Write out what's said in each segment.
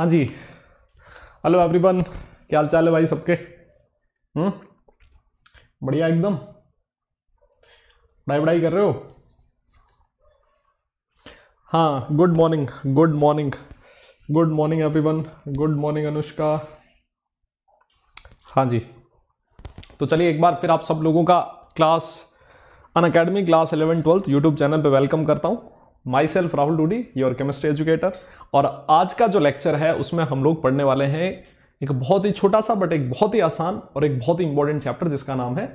हाँ जी hello everyone क्या हाल चाल है भाई सबके हम्म बढ़िया एकदम पढ़ाई पढ़ाई कर रहे हो हाँ good morning good morning good morning everyone good morning Anushka हाँ जी तो चलिए एक बार फिर आप सब लोगों का class Unacademy class eleven twelfth YouTube channel पे वेलकम करता हूँ myself Rahul Dudi your chemistry educator और आज का जो लेक्चर है उसमें हम लोग पढ़ने वाले हैं एक बहुत ही छोटा सा बट एक बहुत ही आसान और एक बहुत ही इंपॉर्टेंट चैप्टर जिसका नाम है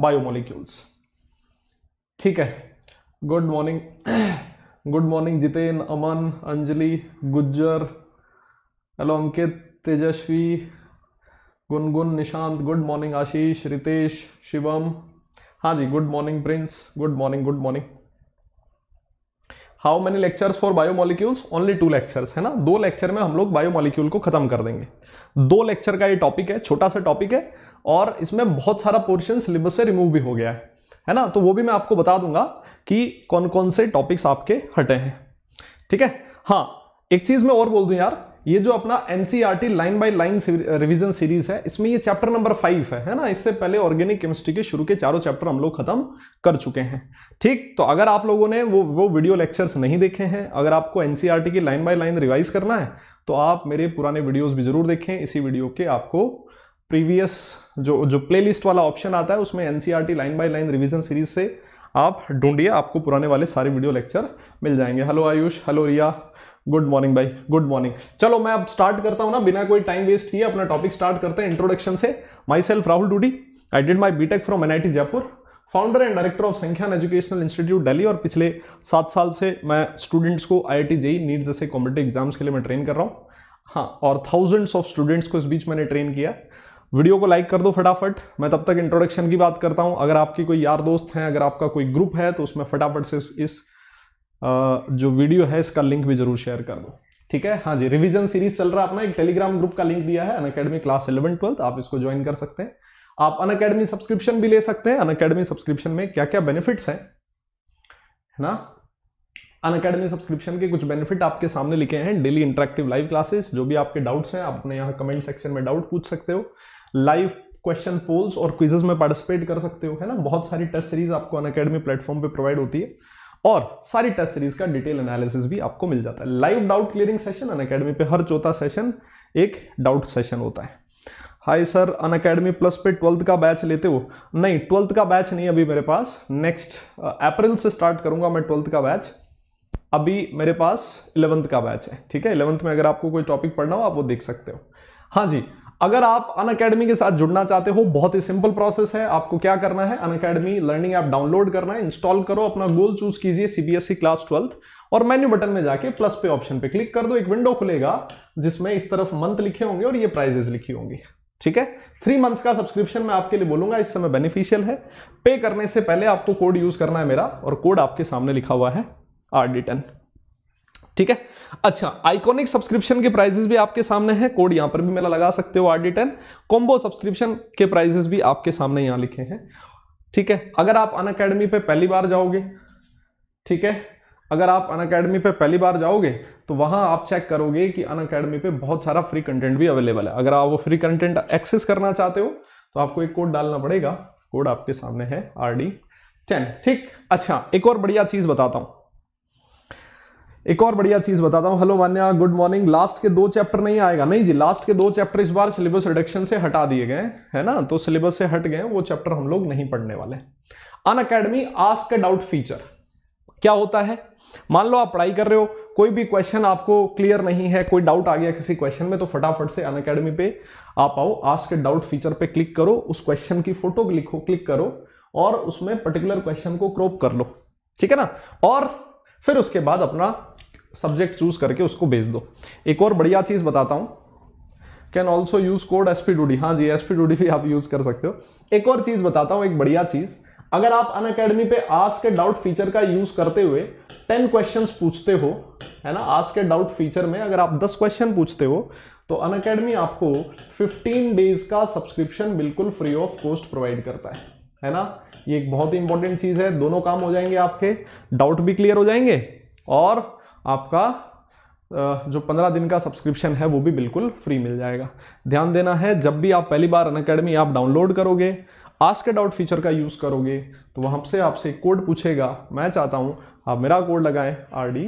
बायोमोलिक्यूल्स ठीक है good morning good morning Jiten Aman Anjali Gujjar hello Ankit Tejaswi Gungun Nishant good morning Ashish Ritesh Shivam हाँ जी good morning Prince good morning good morning how many lectures for biomolecules only two lectures है ना दो लेक्चर में हम लोग बायोमोलिक्यूल को खत्म कर देंगे दो लेक्चर का ये टॉपिक है छोटा सा टॉपिक है और इसमें बहुत सारा पोर्शन सिलेबस से रिमूव भी हो गया है है ना तो वो भी मैं आपको बता दूंगा कि कौन कौन से टॉपिक्स आपके हटे हैं ठीक है हाँ एक चीज़ मैं और बोल दूं यार ये जो अपना NCERT line by line revision series है इसमें ये चैप्टर नंबर फाइव है है ना इससे पहले ऑर्गेनिक केमिस्ट्री के शुरू के चारों चैप्टर हम लोग खत्म कर चुके हैं ठीक तो अगर आप लोगों ने वो वो वीडियो लेक्चर्स नहीं देखे हैं अगर आपको एनसीईआरटी e की लाइन बाय लाइन रिवाइज करना है तो आप मेरे पुराने वीडियोज भी जरूर देखें इसी वीडियो के आपको प्रीवियस जो जो प्ले वाला ऑप्शन आता है उसमें NCR line by line revision series से आप ढूंढिए आपको पुराने वाले सारे वीडियो लेक्चर मिल जाएंगे hello Ayush hello Riya good morning भाई गुड मॉर्निंग चलो मैं अब स्टार्ट करता हूँ ना बिना कोई टाइम वेस्ट किए अपना टॉपिक स्टार्ट करते हैं इंट्रोडक्शन से myself Rahul Dudi I did my B tech from N Jaipur founder and director of Sankhyan educational institute Delhi और पिछले सात साल से मैं स्टूडेंट्स को आई आई जेई नीट जैसे कॉम्पिटेटिव एग्जाम्स के लिए मैं ट्रेन कर रहा हूँ हाँ और थाउजेंड्स ऑफ स्टूडेंट्स को इस बीच मैंने ट्रेन किया वीडियो को लाइक कर दो फटाफट मैं तब तक इंट्रोडक्शन की बात करता हूँ अगर आपकी कोई यार दोस्त हैं अगर आपका कोई ग्रुप है तो उसमें फटाफट से इस जो वीडियो है इसका लिंक भी जरूर शेयर कर दो ठीक है हाँ जी रिवीजन सीरीज चल रहा है अपना एक टेलीग्राम ग्रुप का लिंक दिया है Unacademy class eleven twelfth आप इसको ज्वाइन कर सकते हैं आप अन अकेडमी सब्सक्रिप्शन भी ले सकते हैं अन अकेडमी सब्सक्रिप्शन में क्या क्या बेनिफिट्स हैं है ना अन अकेडमी सब्सक्रिप्शन के कुछ बेनिफिट आपके सामने लिखे हैं डेली इंटरेक्टिव लाइव क्लासेस जो भी आपके डाउट्स हैं आप अपने यहाँ कमेंट सेक्शन में डाउट पूछ सकते हो लाइव क्वेश्चन पोल्स और क्विजेज में पार्टिसिपेट कर सकते हो है ना बहुत सारी टेस्ट सीरीज आपको अन अकेडमी प्लेटफॉर्म पर प्रोवाइड होती है और सारी टेस्ट सीरीज का डिटेल एनालिसिस भी आपको मिल जाता है live doubt clearing session Unacademy पे हर चौथा सेशन एक डाउट सेशन होता है hi sir Unacademy plus पे ट्वेल्थ का बैच लेते हो नहीं ट्वेल्थ का बैच नहीं अभी मेरे पास नेक्स्ट अप्रैल से स्टार्ट करूंगा मैं ट्वेल्थ का बैच अभी मेरे पास इलेवंथ का बैच है ठीक है इलेवंथ में अगर आपको कोई टॉपिक पढ़ना हो आप वो देख सकते हो हाँ जी अगर आप अन अकेडमी के साथ जुड़ना चाहते हो बहुत ही सिंपल प्रोसेस है आपको क्या करना है Unacademy learning app download करना है इंस्टॉल करो अपना गोल चूज कीजिए सीबीएसई क्लास ट्वेल्थ और मेन्यू बटन में जाके प्लस पे ऑप्शन पे क्लिक कर दो एक विंडो खुलेगा जिसमें इस तरफ मंथ लिखे होंगे और ये प्राइजेस लिखी होंगी ठीक है थ्री मंथ्स का सब्सक्रिप्शन मैं आपके लिए बोलूंगा इस समय बेनिफिशियल है पे करने से पहले आपको कोड यूज करना है मेरा और कोड आपके सामने लिखा हुआ है आर डी टेन ठीक है अच्छा आइकॉनिक सब्सक्रिप्शन के प्राइजेस भी आपके सामने हैं कोड यहां पर भी मेरा लगा सकते हो आरडी टेन कॉम्बो सब्सक्रिप्शन के प्राइजेस भी आपके सामने यहां लिखे हैं ठीक है अगर आप अन अकेडमी पे पहली बार जाओगे ठीक है अगर आप अन अकेडमी पे पहली बार जाओगे तो वहां आप चेक करोगे कि अन अकेडमी पे बहुत सारा फ्री कंटेंट भी अवेलेबल है अगर आप वो फ्री कंटेंट एक्सेस करना चाहते हो तो आपको एक कोड डालना पड़ेगा कोड आपके सामने है आर डी टेन ठीक अच्छा एक और बढ़िया चीज बताता हूं एक और बढ़िया चीज बताता हूँ hello Manya good morning last के दो चैप्टर नहीं आएगा नहीं जी लास्ट के दो चैप्टर इस बार सिलेबस रिडक्शन से हटा दिए गए है ना तो सिलेबस से हट गए वो चैप्टर हम लोग नहीं पढ़ने वाले Unacademy ask and feature क्या होता है मान लो आप पढ़ाई कर रहे हो कोई भी क्वेश्चन आपको क्लियर नहीं है कोई डाउट आ गया किसी क्वेश्चन में तो फटाफट से अन अकेडमी पे आप आओ आस्क डाउट फीचर पे क्लिक करो उस क्वेश्चन की फोटो लिखो क्लिक करो और उसमें पर्टिकुलर क्वेश्चन को क्रॉप कर लो ठीक है ना और फिर उसके बाद अपना सब्जेक्ट चूज करके उसको भेज दो एक और बढ़िया चीज़ बताता हूँ can also use code S P Dudi हाँ जी एस पी डूडी डी भी आप यूज कर सकते हो एक और चीज़ बताता हूँ एक बढ़िया चीज़ अगर आप अन अकेडमी पे आज के डाउट फीचर का यूज करते हुए टेन क्वेश्चन पूछते हो है ना आज के डाउट फीचर में अगर आप दस क्वेश्चन पूछते हो तो अन अकेडमी आपको फिफ्टीन डेज का सब्सक्रिप्शन बिल्कुल फ्री ऑफ कॉस्ट प्रोवाइड करता है है ना ये एक बहुत ही इंपॉर्टेंट चीज़ है दोनों काम हो जाएंगे आपके डाउट भी क्लियर हो जाएंगे और आपका जो पंद्रह दिन का सब्सक्रिप्शन है वो भी बिल्कुल फ्री मिल जाएगा ध्यान देना है जब भी आप पहली बार अन अकेडमी आप डाउनलोड करोगे आस्क डाउट फीचर का यूज़ करोगे तो वहाँ से आपसे कोड पूछेगा मैं चाहता हूँ आप मेरा कोड लगाएं आर डी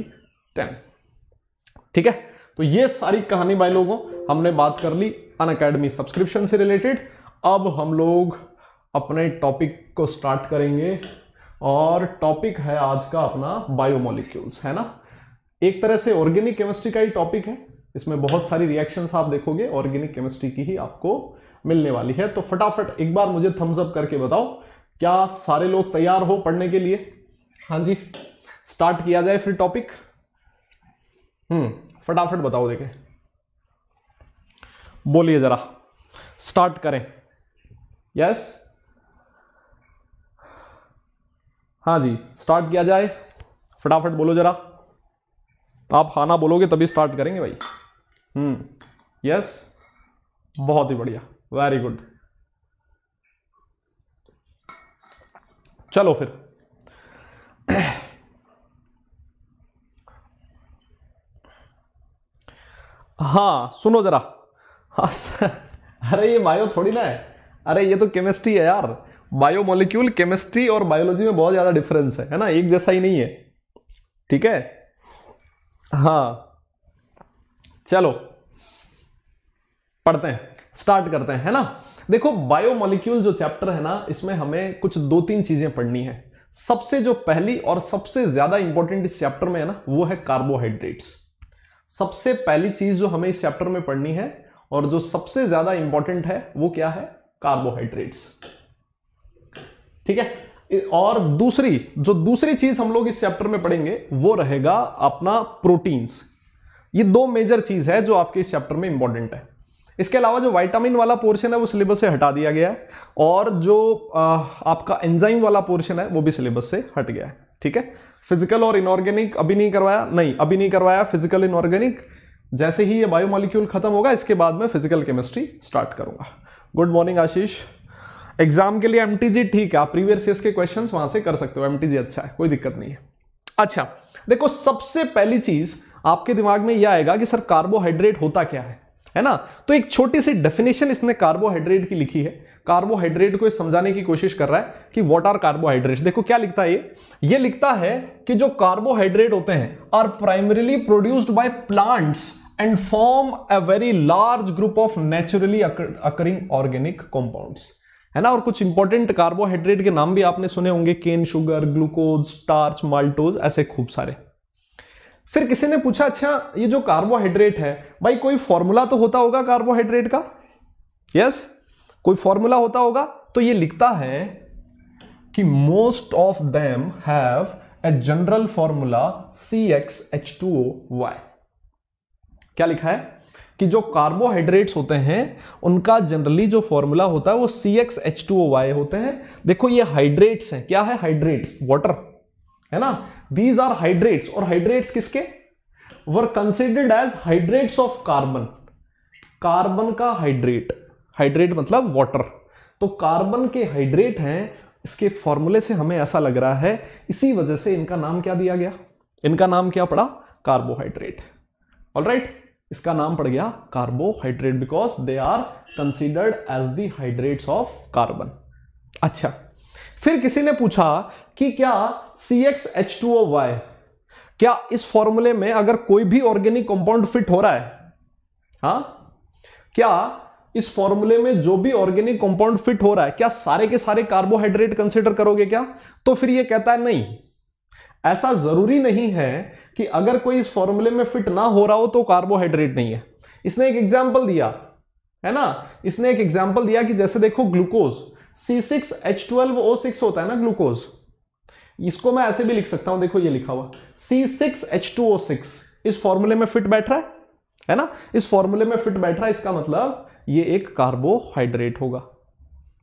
टेन ठीक है तो ये सारी कहानी भाई लोगों हमने बात कर ली अन अकेडमी सब्सक्रिप्शन से रिलेटेड अब हम लोग अपने टॉपिक को स्टार्ट करेंगे और टॉपिक है आज का अपना बायोमोलिक्यूल्स है ना एक तरह से ऑर्गेनिक केमिस्ट्री का ही टॉपिक है इसमें बहुत सारी रिएक्शंस आप देखोगे ऑर्गेनिक केमिस्ट्री की ही आपको मिलने वाली है तो फटाफट एक बार मुझे थम्स अप करके बताओ क्या सारे लोग तैयार हो पढ़ने के लिए हाँ जी स्टार्ट किया जाए फिर टॉपिक हम्म फटाफट बताओ देखें बोलिए जरा स्टार्ट करें यस हाँ जी स्टार्ट किया जाए फटाफट बोलो जरा आप खाना बोलोगे तभी स्टार्ट करेंगे भाई हम्म यस बहुत ही बढ़िया वेरी गुड चलो फिर हाँ सुनो जरा हाँ अरे ये बायो थोड़ी ना है अरे ये तो केमिस्ट्री है यार बायो मॉलिक्यूल केमिस्ट्री और बायोलॉजी में बहुत ज़्यादा डिफरेंस है है ना एक जैसा ही नहीं है ठीक है हाँ चलो पढ़ते हैं स्टार्ट करते हैं है ना देखो बायोमोलिक्यूल जो चैप्टर है ना इसमें हमें कुछ दो तीन चीजें पढ़नी है सबसे जो पहली और सबसे ज्यादा इंपॉर्टेंट इस चैप्टर में है ना वो है कार्बोहाइड्रेट्स सबसे पहली चीज जो हमें इस चैप्टर में पढ़नी है और जो सबसे ज्यादा इंपॉर्टेंट है वो क्या है कार्बोहाइड्रेट्स ठीक है और दूसरी जो दूसरी चीज हम लोग इस चैप्टर में पढ़ेंगे वो रहेगा अपना प्रोटीन्स ये दो मेजर चीज है जो आपके इस चैप्टर में इंपॉर्टेंट है इसके अलावा जो वाइटामिन वाला पोर्शन है वो सिलेबस से हटा दिया गया है और जो आपका एंजाइम वाला पोर्शन है वो भी सिलेबस से हट गया है ठीक है फिजिकल और इनऑर्गेनिक अभी नहीं करवाया नहीं अभी नहीं करवाया फिजिकल इनऑर्गेनिक जैसे ही ये बायोमोलिक्यूल खत्म होगा इसके बाद में फिजिकल केमिस्ट्री स्टार्ट करूंगा गुड मॉर्निंग आशीष एग्जाम के लिए एम ठीक है आप प्रीवियस ईयर के क्वेश्चन वहां से कर सकते हो एम अच्छा है कोई दिक्कत नहीं है अच्छा देखो सबसे पहली चीज आपके दिमाग में यह आएगा कि सर कार्बोहाइड्रेट होता क्या है है ना तो एक छोटी सी डेफिनेशन इसने कार्बोहाइड्रेट की लिखी है कार्बोहाइड्रेट को समझाने की कोशिश कर रहा है कि व्हाट आर कार्बोहाइड्रेट देखो क्या लिखता है ये ये लिखता है कि जो कार्बोहाइड्रेट होते हैं are primarily produced by plants and form a very large group of naturally occurring organic compounds है ना और कुछ इंपॉर्टेंट कार्बोहाइड्रेट के नाम भी आपने सुने होंगे cane sugar glucose starch maltose ऐसे खूब सारे फिर किसी ने पूछा अच्छा ये जो कार्बोहाइड्रेट है भाई कोई फॉर्मूला तो होता होगा कार्बोहाइड्रेट का यस yes? कोई फॉर्मूला होता होगा तो ये लिखता है कि most of them have a general formula C X H two O Y क्या लिखा है कि जो कार्बोहाइड्रेट्स होते हैं उनका जनरली जो फॉर्मूला होता है वो C X H two O Y होते हैं देखो ये हाइड्रेट्स हैं क्या है हाइड्रेट्स वाटर है ना दीज आर हाइड्रेट्स और हाइड्रेट्स किसके were considered as hydrates of carbon carbon का हाइड्रेट हाइड्रेट मतलब वाटर तो कार्बन के हाइड्रेट हैं इसके फॉर्मूले से हमें ऐसा लग रहा है इसी वजह से इनका नाम क्या दिया गया इनका नाम क्या पड़ा कार्बोहाइड्रेट ऑल राइट इसका नाम पड़ गया carbohydrate because they are considered as the hydrates of carbon अच्छा फिर किसी ने पूछा कि क्या C X H two O Y क्या इस फॉर्मूले में अगर कोई भी ऑर्गेनिक कंपाउंड फिट हो रहा है हा क्या इस फॉर्मूले में जो भी ऑर्गेनिक कंपाउंड फिट हो रहा है क्या सारे के सारे कार्बोहाइड्रेट कंसिडर करोगे क्या तो फिर ये कहता है नहीं ऐसा जरूरी नहीं है कि अगर कोई इस फॉर्मूले में फिट ना हो रहा हो तो कार्बोहाइड्रेट नहीं है इसने एक एग्जाम्पल दिया है ना इसने एक एग्जाम्पल दिया कि जैसे देखो glucose C six H twelve O six होता है ना ग्लूकोज इसको मैं ऐसे भी लिख सकता हूं देखो ये लिखा हुआ C six H two O six इस फॉर्मूले में फिट बैठ रहा है है ना इस फॉर्मूले में फिट बैठ रहा है इसका मतलब ये एक कार्बोहाइड्रेट होगा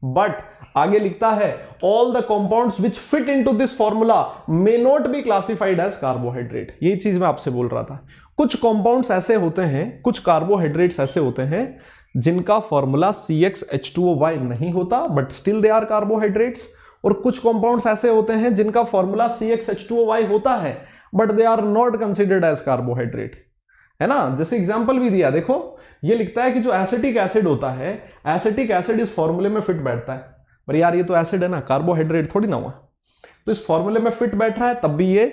बट आगे लिखता है all the compound which fit to this formula may not be classified as carbohydrate यही चीज मैं आपसे बोल रहा था कुछ कॉम्पाउंड ऐसे होते हैं कुछ कार्बोहाइड्रेट्स ऐसे होते हैं जिनका formula C X H two O Y नहीं होता but still they are carbohydrates और कुछ कॉम्पाउंड ऐसे होते हैं जिनका formula C X H two O Y होता है but they are not considered as carbohydrate है ना जैसे एग्जाम्पल भी दिया देखो ये लिखता है कि जो एसिटिक एसिड होता है एसिटिक एसिड इस फॉर्मूले में फिट बैठता है पर यार ये तो एसिड है ना कार्बोहाइड्रेट थोड़ी ना हुआ तो इस फॉर्मूले में फिट बैठ रहा है तब भी ये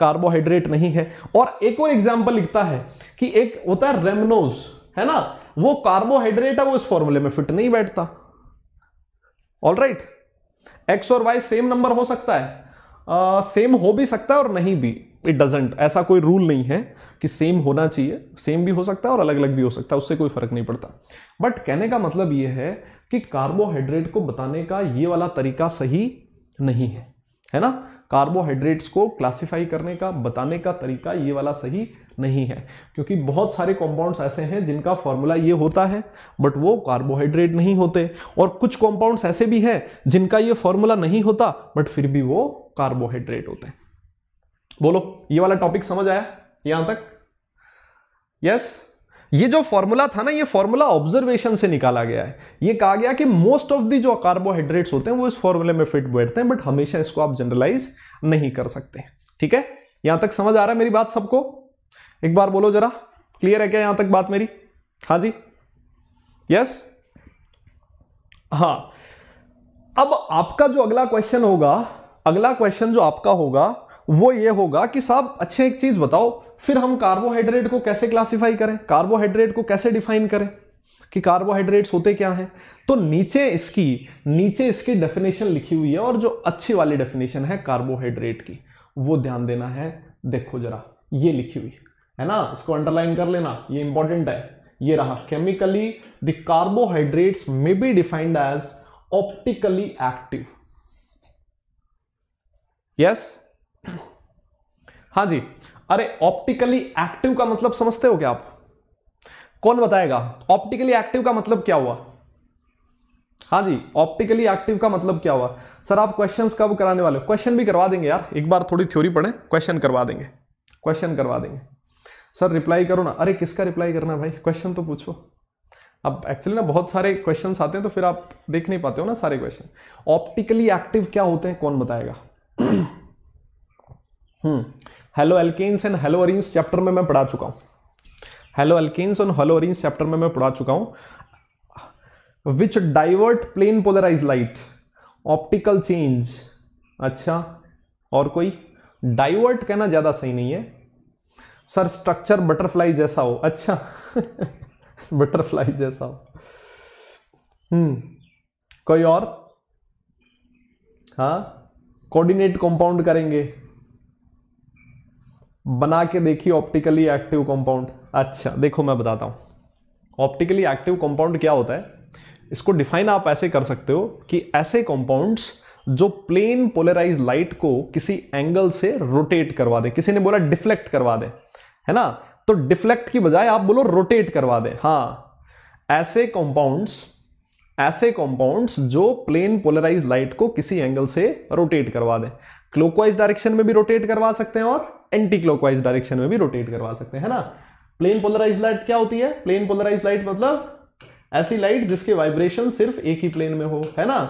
कार्बोहाइड्रेट नहीं है और एक और एग्जाम्पल लिखता है कि एक होता है रेमनोज है ना वो कार्बोहाइड्रेट है वो इस फॉर्मूले में फिट नहीं बैठता ऑल राइट एक्स और वाई सेम नंबर हो सकता है आ, सेम हो भी सकता है और नहीं भी इट डजेंट ऐसा कोई रूल नहीं है कि सेम होना चाहिए सेम भी हो सकता है और अलग अलग भी हो सकता है उससे कोई फ़र्क नहीं पड़ता बट कहने का मतलब यह है कि कार्बोहाइड्रेट को बताने का ये वाला तरीका सही नहीं है है ना कार्बोहाइड्रेट्स को क्लासिफाई करने का बताने का तरीका ये वाला सही नहीं है क्योंकि बहुत सारे कॉम्पाउंड्स ऐसे हैं जिनका फॉर्मूला ये होता है बट वो कार्बोहाइड्रेट नहीं होते और कुछ कॉम्पाउंड्स ऐसे भी हैं जिनका ये फॉर्मूला नहीं होता बट फिर भी वो कार्बोहाइड्रेट होते हैं बोलो ये वाला टॉपिक समझ आया यहां तक यस yes? ये जो फॉर्मूला था ना ये फॉर्मूला ऑब्जर्वेशन से निकाला गया है ये कहा गया कि मोस्ट ऑफ दी जो कार्बोहाइड्रेट्स होते हैं वो इस फॉर्मूले में फिट बैठते हैं बट हमेशा इसको आप जनरलाइज नहीं कर सकते ठीक है यहां तक समझ आ रहा है मेरी बात सबको एक बार बोलो जरा क्लियर है क्या यहां तक बात मेरी हाँ जी यस हाँ अब आपका जो अगला क्वेश्चन होगा अगला क्वेश्चन जो आपका होगा वो ये होगा कि साहब अच्छे एक चीज़ बताओ फिर हम कार्बोहाइड्रेट को कैसे क्लासिफाई करें कार्बोहाइड्रेट को कैसे डिफाइन करें कि कार्बोहाइड्रेट्स होते क्या हैं तो नीचे इसकी नीचे इसकी डेफिनेशन लिखी हुई है और जो अच्छी वाली डेफिनेशन है कार्बोहाइड्रेट की वो ध्यान देना है देखो जरा ये लिखी हुई है ना इसको अंडरलाइन कर लेना ये इंपॉर्टेंट है ये रहा chemically the carbohydrates may be defined as optically active yes हाँ जी अरे ऑप्टिकली एक्टिव का मतलब समझते हो क्या आप कौन बताएगा ऑप्टिकली एक्टिव का मतलब क्या हुआ हाँ जी ऑप्टिकली एक्टिव का मतलब क्या हुआ सर आप क्वेश्चंस कब कराने वाले हो क्वेश्चन भी करवा देंगे यार एक बार थोड़ी थ्योरी पढ़े क्वेश्चन करवा देंगे क्वेश्चन करवा देंगे सर रिप्लाई करो ना अरे किसका रिप्लाई करना भाई क्वेश्चन तो पूछो अब एक्चुअली ना बहुत सारे क्वेश्चन आते हैं तो फिर आप देख नहीं पाते हो ना सारे क्वेश्चन ऑप्टिकली एक्टिव क्या होते हैं कौन बताएगा haloalkanes and haloarenes chapter में मैं पढ़ा चुका हूँ haloalkanes and haloarenes chapter में मैं पढ़ा चुका हूँ which divert plane polarise light optical change अच्छा और कोई डाइवर्ट कहना ज़्यादा सही नहीं है सर स्ट्रक्चर बटरफ्लाई जैसा हो अच्छा बटरफ्लाई जैसा हो हम्म कोई और हाँ कोऑर्डिनेट कंपाउंड करेंगे बना के देखिए ऑप्टिकली एक्टिव कंपाउंड अच्छा देखो मैं बताता हूँ ऑप्टिकली एक्टिव कंपाउंड क्या होता है इसको डिफाइन आप ऐसे कर सकते हो कि ऐसे कंपाउंड्स जो प्लेन पोलराइज लाइट को किसी एंगल से रोटेट करवा दे किसी ने बोला डिफ्लेक्ट करवा दे है ना तो डिफ्लेक्ट की बजाय आप बोलो रोटेट करवा दे हाँ ऐसे कंपाउंड्स ऐसे कंपाउंड्स जो प्लेन पोलराइज लाइट को किसी एंगल से रोटेट करवा दे क्लोकवाइज डायरेक्शन में भी रोटेट करवा सकते हैं और एंटी क्लोकवाइज डायरेक्शन में भी रोटेट करवा सकते हैं ना प्लेन पोलराइज लाइट क्या होती है प्लेन पोलराइज लाइट मतलब ऐसी लाइट जिसके वाइब्रेशन सिर्फ एक ही प्लेन में हो है ना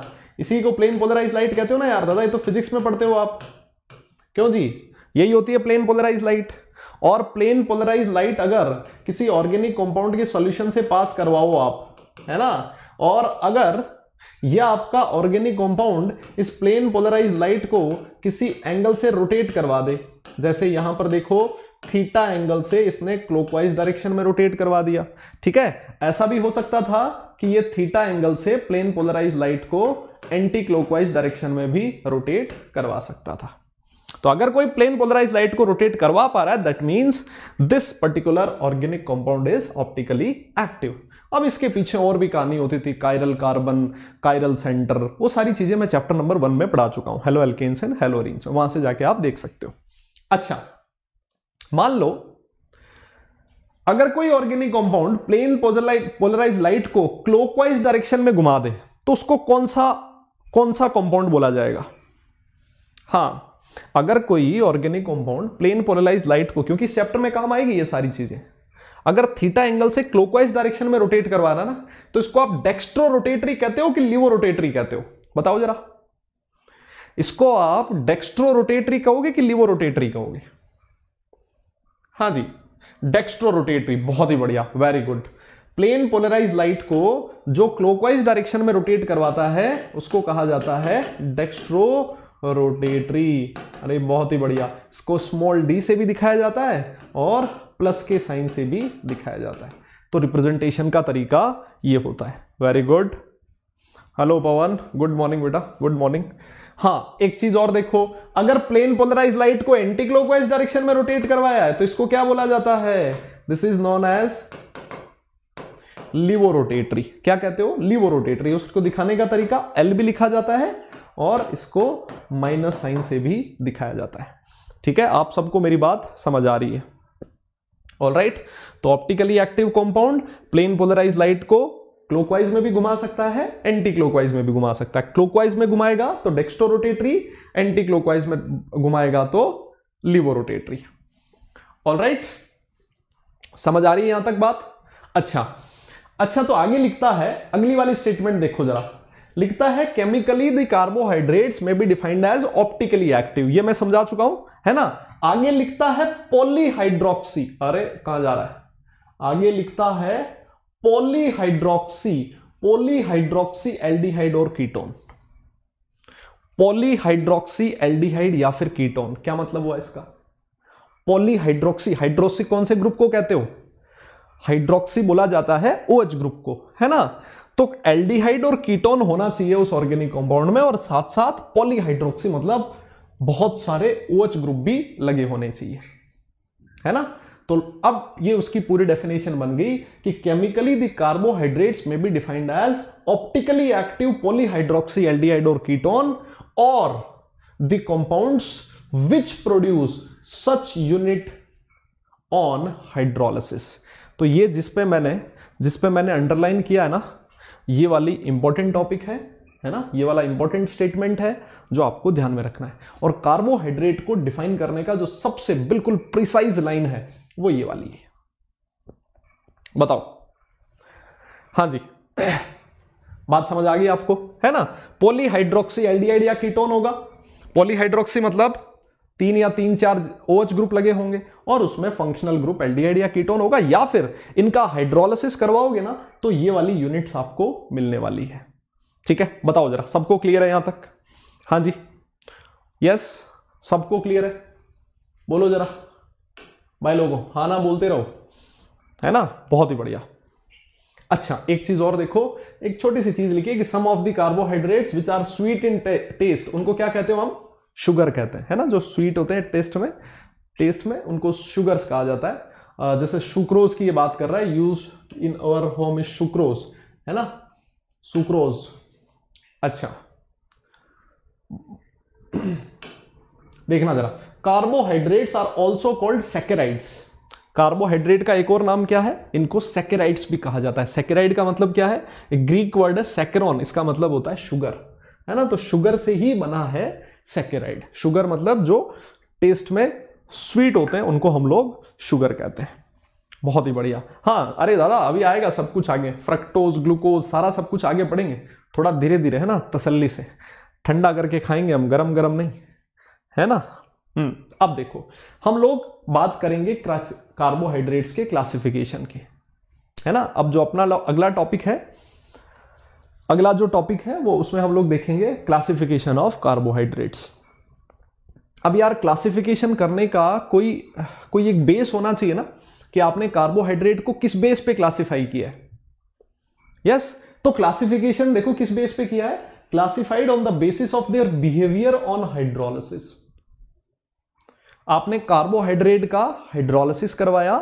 इसी को प्लेन पोलराइज लाइट कहते हो ना यार दादा ये तो फिजिक्स में पढ़ते हो आप क्यों जी यही होती है प्लेन पोलराइज लाइट और प्लेन पोलराइज लाइट अगर किसी ऑर्गेनिक कंपाउंड के सॉल्यूशन से पास करवाओ आप है ना और अगर या आपका ऑर्गेनिक कंपाउंड इस प्लेन पोलराइज लाइट को किसी एंगल से रोटेट करवा दे जैसे यहां पर देखो थीटा एंगल से इसने क्लोकवाइज डायरेक्शन में रोटेट करवा दिया ठीक है ऐसा भी हो सकता था कि ये थीटा एंगल से प्लेन पोलराइज लाइट को एंटी क्लोकवाइज डायरेक्शन में भी रोटेट करवा सकता था तो अगर कोई प्लेन पोलराइज लाइट को रोटेट करवा पा रहा है that means this particular organic compound is optically active अब इसके पीछे और भी कहानी होती थी काइरल कार्बन काइरल सेंटर वो सारी चीजें मैं चैप्टर नंबर वन में पढ़ा चुका हूं haloalkanes and haloarenes में वहां से जाके आप देख सकते हो अच्छा मान लो अगर कोई organic compound plane polarise light को क्लॉकवाइज डायरेक्शन में घुमा दे तो उसको कौन सा कौन सा कंपाउंड बोला जाएगा हाँ अगर कोई organic compound plane polarise light को क्योंकि सेप्टर में काम आएगी ये सारी चीजें अगर थीटा एंगल से क्लोकवाइज डायरेक्शन में रोटेट करवाना ना तो इसको आप डेक्स्ट्रो रोटेटरी कहते हो कि लिवो रोटेटरी कहते हो बताओ जरा इसको आप डेक्स्ट्रो रोटेटरी कहोगे कि लिवो रोटेटरी कहोगे हाँ जी डेक्स्ट्रो रोटेटरी बहुत ही बढ़िया very good plane polarise light को जो क्लोकवाइज डायरेक्शन में रोटेट करवाता है उसको कहा जाता है डेक्स्ट्रो रोटेटरी अरे बहुत ही बढ़िया इसको स्मॉल डी से भी दिखाया जाता है और प्लस के साइन से भी दिखाया जाता है तो रिप्रेजेंटेशन का तरीका ये होता है very good hello Pawan good morning बेटा गुड मॉर्निंग हाँ एक चीज और देखो अगर प्लेन पोलराइज लाइट को एंटी क्लॉकवाइज डायरेक्शन में रोटेट करवाया है तो इसको क्या बोला जाता है this is known as laevorotatory क्या कहते हो लिवो रोटेटरी उसको दिखाने का तरीका एल भी लिखा जाता है और इसको माइनस साइन से भी दिखाया जाता है ठीक है आप सबको मेरी बात समझ आ रही है ऑल राइट तो optically active compound plane polarise light को क्लोकवाइज में भी घुमा सकता है एंटी क्लोकवाइज में भी घुमा सकता है क्लोकवाइज में घुमाएगा तो डेक्स्टोरोटेटरी एंटी क्लोकवाइज में घुमाएगा तो लिवोरोटेटरी ऑल राइट समझ आ रही है यहां तक बात अच्छा अच्छा तो आगे लिखता है अगली वाली स्टेटमेंट देखो जरा लिखता है chemically the carbohydrates may be defined as optically active ये मैं समझा चुका हूं है ना आगे लिखता है पॉलीहाइड्रोक्सी अरे कहा जा रहा है आगे लिखता है पॉलीहाइड्रोक्सी पॉलीहाइड्रोक्सी एल्डिहाइड और कीटोन पॉलीहाइड्रोक्सी एल्डिहाइड या फिर कीटोन क्या मतलब हुआ इसका पॉलीहाइड्रोक्सी हाइड्रोक्सी कौन से ग्रुप को कहते हो हाइड्रोक्सी बोला जाता है ओएच OH ग्रुप को है ना तो एल्डिहाइड और कीटोन होना चाहिए उस ऑर्गेनिक कंपाउंड में और साथ साथ पॉलीहाइड्रोक्सी मतलब बहुत सारे ओएच ग्रुप भी लगे होने चाहिए है ना तो अब ये उसकी पूरी डेफिनेशन बन गई कि chemically the carbohydrates may be defined as optically active polyhydroxy aldehyde और कीटोन और the compounds which produce such unit on hydrolysis तो ये जिस पे मैंने जिस पे मैंने अंडरलाइन किया है ना ये वाली इंपॉर्टेंट टॉपिक है है ना ये वाला इंपॉर्टेंट स्टेटमेंट है जो आपको ध्यान में रखना है और कार्बोहाइड्रेट को डिफाइन करने का जो सबसे बिल्कुल प्रिसाइज लाइन है वो ये वाली है बताओ हाँ जी बात समझ आ गई आपको है ना पोलीहाइड्रोक्सी एल्डिहाइड या कीटोन होगा पोलीहाइड्रोक्सी मतलब तीन या तीन चार ओएच ग्रुप लगे होंगे और उसमें फंक्शनल ग्रुप एल्डिहाइड या कीटोन होगा या फिर इनका हाइड्रोलिसिस करवाओगे ना तो ये वाली यूनिट्स आपको मिलने वाली है ठीक है बताओ जरा सबको क्लियर है यहां तक हाँ जी यस सबको क्लियर है बोलो जरा भाई लोगो हा ना बोलते रहो है ना बहुत ही बढ़िया अच्छा एक चीज और देखो एक छोटी सी चीज लिखी कि some of the carbohydrates which are sweet in taste उनको क्या कहते हो हम शुगर कहते हैं है ना जो स्वीट होते हैं टेस्ट में टेस्ट में उनको शुगर्स कहा जाता है जैसे शुक्रोज की ये बात कर रहा है use in our home is sucrose है ना सुक्रोज अच्छा देखना जरा carbohydrates are also called saccharides carbohydrate का एक और नाम क्या है इनको सेकेराइड्स भी कहा जाता है सेकेराइड का मतलब क्या है ग्रीक वर्ड है सेकेरॉन इसका मतलब होता है शुगर है ना तो शुगर से ही बना है सेकेराइड शुगर मतलब जो टेस्ट में स्वीट होते हैं उनको हम लोग शुगर कहते हैं बहुत ही बढ़िया हाँ अरे दादा अभी आएगा सब कुछ आगे फ्रक्टोज ग्लूकोज सारा सब कुछ आगे पढ़ेंगे थोड़ा धीरे धीरे है ना तसल्ली से ठंडा करके खाएंगे हम गरम गरम नहीं है ना हम्म, अब देखो हम लोग बात करेंगे कार्बोहाइड्रेट्स के क्लासिफिकेशन की है ना अब जो अपना अगला टॉपिक है अगला जो टॉपिक है वो उसमें हम लोग देखेंगे क्लासिफिकेशन ऑफ कार्बोहाइड्रेट्स अब यार क्लासिफिकेशन करने का कोई कोई एक बेस होना चाहिए ना कि आपने कार्बोहाइड्रेट को किस बेस पे क्लासिफाई किया है यस yes? तो क्लासिफिकेशन देखो किस बेस पे किया है classified on the basis of their behaviour on hydrolysis आपने कार्बोहाइड्रेट का हाइड्रोलिसिस करवाया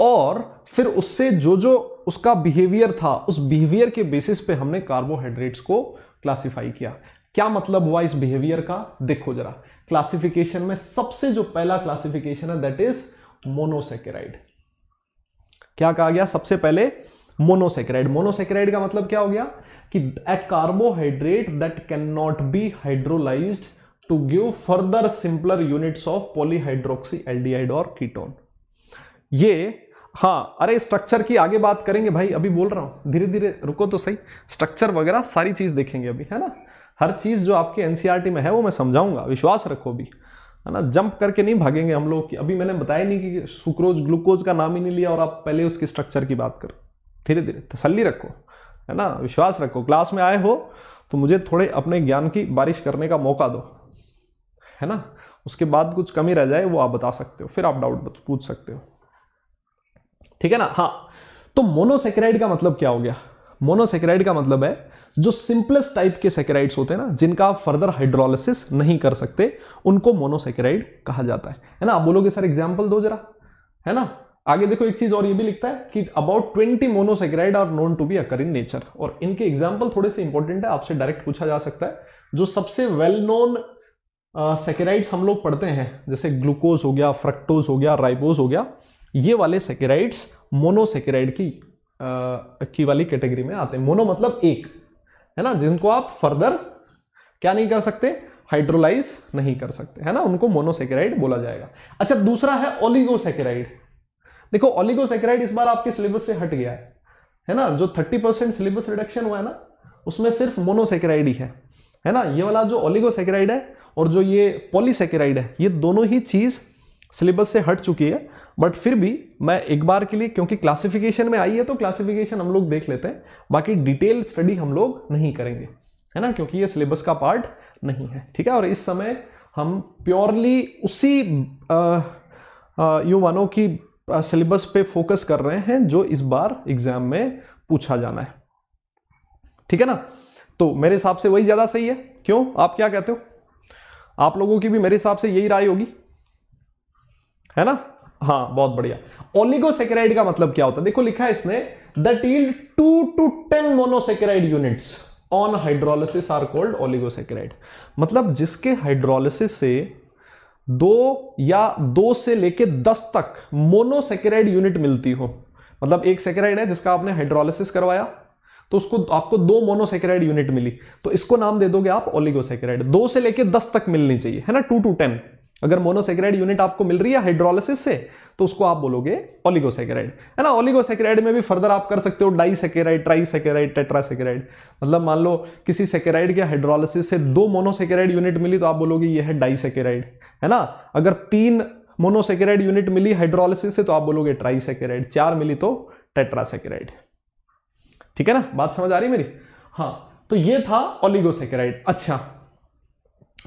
और फिर उससे जो जो उसका बिहेवियर था उस बिहेवियर के बेसिस पे हमने कार्बोहाइड्रेट्स को क्लासिफाई किया क्या मतलब हुआ इस बिहेवियर का देखो जरा क्लासिफिकेशन में सबसे जो पहला क्लासिफिकेशन है दैट इज मोनोसेकेराइड क्या कहा गया सबसे पहले मोनोसेक्राइड मोनोसेक्राइड का मतलब क्या हो गया कि a carbohydrate that can not be hydrolysed to give further simpler units of polyhydroxy aldehyde और कीटोन ये हाँ अरे स्ट्रक्चर की आगे बात करेंगे भाई अभी बोल रहा हूं धीरे धीरे रुको तो सही स्ट्रक्चर वगैरह सारी चीज देखेंगे अभी है ना हर चीज़ जो आपके एन e में है वो मैं समझाऊंगा विश्वास रखो भी है ना जंप करके नहीं भागेंगे हम लोग कि अभी मैंने बताया नहीं कि सुक्रोज ग्लूकोज का नाम ही नहीं लिया और आप पहले उसके स्ट्रक्चर की बात करो धीरे धीरे तसल्ली रखो है ना विश्वास रखो क्लास में आए हो तो मुझे थोड़े अपने ज्ञान की बारिश करने का मौका दो है ना उसके बाद कुछ कमी रह जाए वो आप बता सकते हो फिर आप डाउट पूछ सकते हो ठीक है ना हाँ तो मोनोसेक्राइड का मतलब क्या हो गया मोनोसेक्राइड का मतलब है जो सिंपलेस्ट टाइप के सेकेराइड्स होते हैं ना जिनका आप फर्दर हाइड्रोलिसिस नहीं कर सकते उनको मोनोसेकेराइड कहा जाता है है ना आप बोलोगे सर एग्जाम्पल दो जरा है ना आगे देखो एक चीज और ये भी लिखता है कि about twenty monosaccharide are known to be occur in nature और इनके एग्जाम्पल थोड़े से इंपॉर्टेंट है आपसे डायरेक्ट पूछा जा सकता है जो सबसे वेल नोन सेकेराइड्स हम लोग पढ़ते हैं जैसे ग्लूकोज हो गया फ्रक्टोज हो गया राइबोज हो गया ये वाले सेकेराइड्स मोनोसेकेराइड की uh, की वाली कैटेगरी में आते हैं मोनो मतलब एक है ना जिनको आप फर्दर क्या नहीं कर सकते हाइड्रोलाइज नहीं कर सकते है ना उनको मोनोसेकेराइड बोला जाएगा अच्छा दूसरा है ओलिगोसेकेराइड देखो ओलिगोसेकेराइड इस बार आपके सिलेबस से हट गया है है ना जो 30 परसेंट सिलेबस रिडक्शन हुआ है ना उसमें सिर्फ मोनोसेकेराइड ही है है ना ये वाला जो ओलिगोसेकेराइड है और जो ये पॉलीसेकेराइड है ये दोनों ही चीज़ सिलेबस से हट चुकी है बट फिर भी मैं एक बार के लिए क्योंकि क्लासिफिकेशन में आई है तो क्लासिफिकेशन हम लोग देख लेते हैं बाकी डिटेल स्टडी हम लोग नहीं करेंगे है ना क्योंकि ये सिलेबस का पार्ट नहीं है ठीक है और इस समय हम प्योरली उसी यू मानो कि सिलेबस पे फोकस कर रहे हैं जो इस बार एग्जाम में पूछा जाना है ठीक है ना तो मेरे हिसाब से वही ज़्यादा सही है क्यों आप क्या कहते हो आप लोगों की भी मेरे हिसाब से यही राय होगी है ना हाँ बहुत बढ़िया ओलिगोसेकेराइड का मतलब क्या होता है देखो लिखा है इसने that yield two to ten monosaccharide units on hydrolysis are called oligosaccharide मतलब जिसके हाइड्रोलिसिस से दो या दो से लेके दस तक मोनोसेकेराइड यूनिट मिलती हो मतलब एक सेक्राइड है जिसका आपने हाइड्रोलिसिस करवाया तो उसको आपको दो मोनोसेक्राइड यूनिट मिली तो इसको नाम दे दोगे आप ओलिगोसेक्राइड दो से लेके दस तक मिलनी चाहिए है ना टू टू टेन अगर मोनोसेक्राइड यूनिट आपको मिल रही है हाइड्रोलिसिस से तो उसको आप बोलोगे ओलिगोसेक्राइड है ना ओलिगोसेक्राइड में भी फर्दर आप कर सकते हो डाईसेकेराइड ट्राईसेकेराइड टेट्रासेकेराइड मतलब मान लो किसी सेकेराइड के हाइड्रोलिसिस से दो मोनोसेकेराइड यूनिट मिली तो आप बोलोगे ये है डाईसेकेराइड है ना अगर तीन मोनोसेकेराइड यूनिट मिली हाइड्रोलिसिस से तो आप बोलोगे सेकेराइड चार मिली तो टेट्रासेकेराइड ठीक है ना बात समझ आ रही मेरी हाँ तो ये था ओलिगोसेकेराइड अच्छा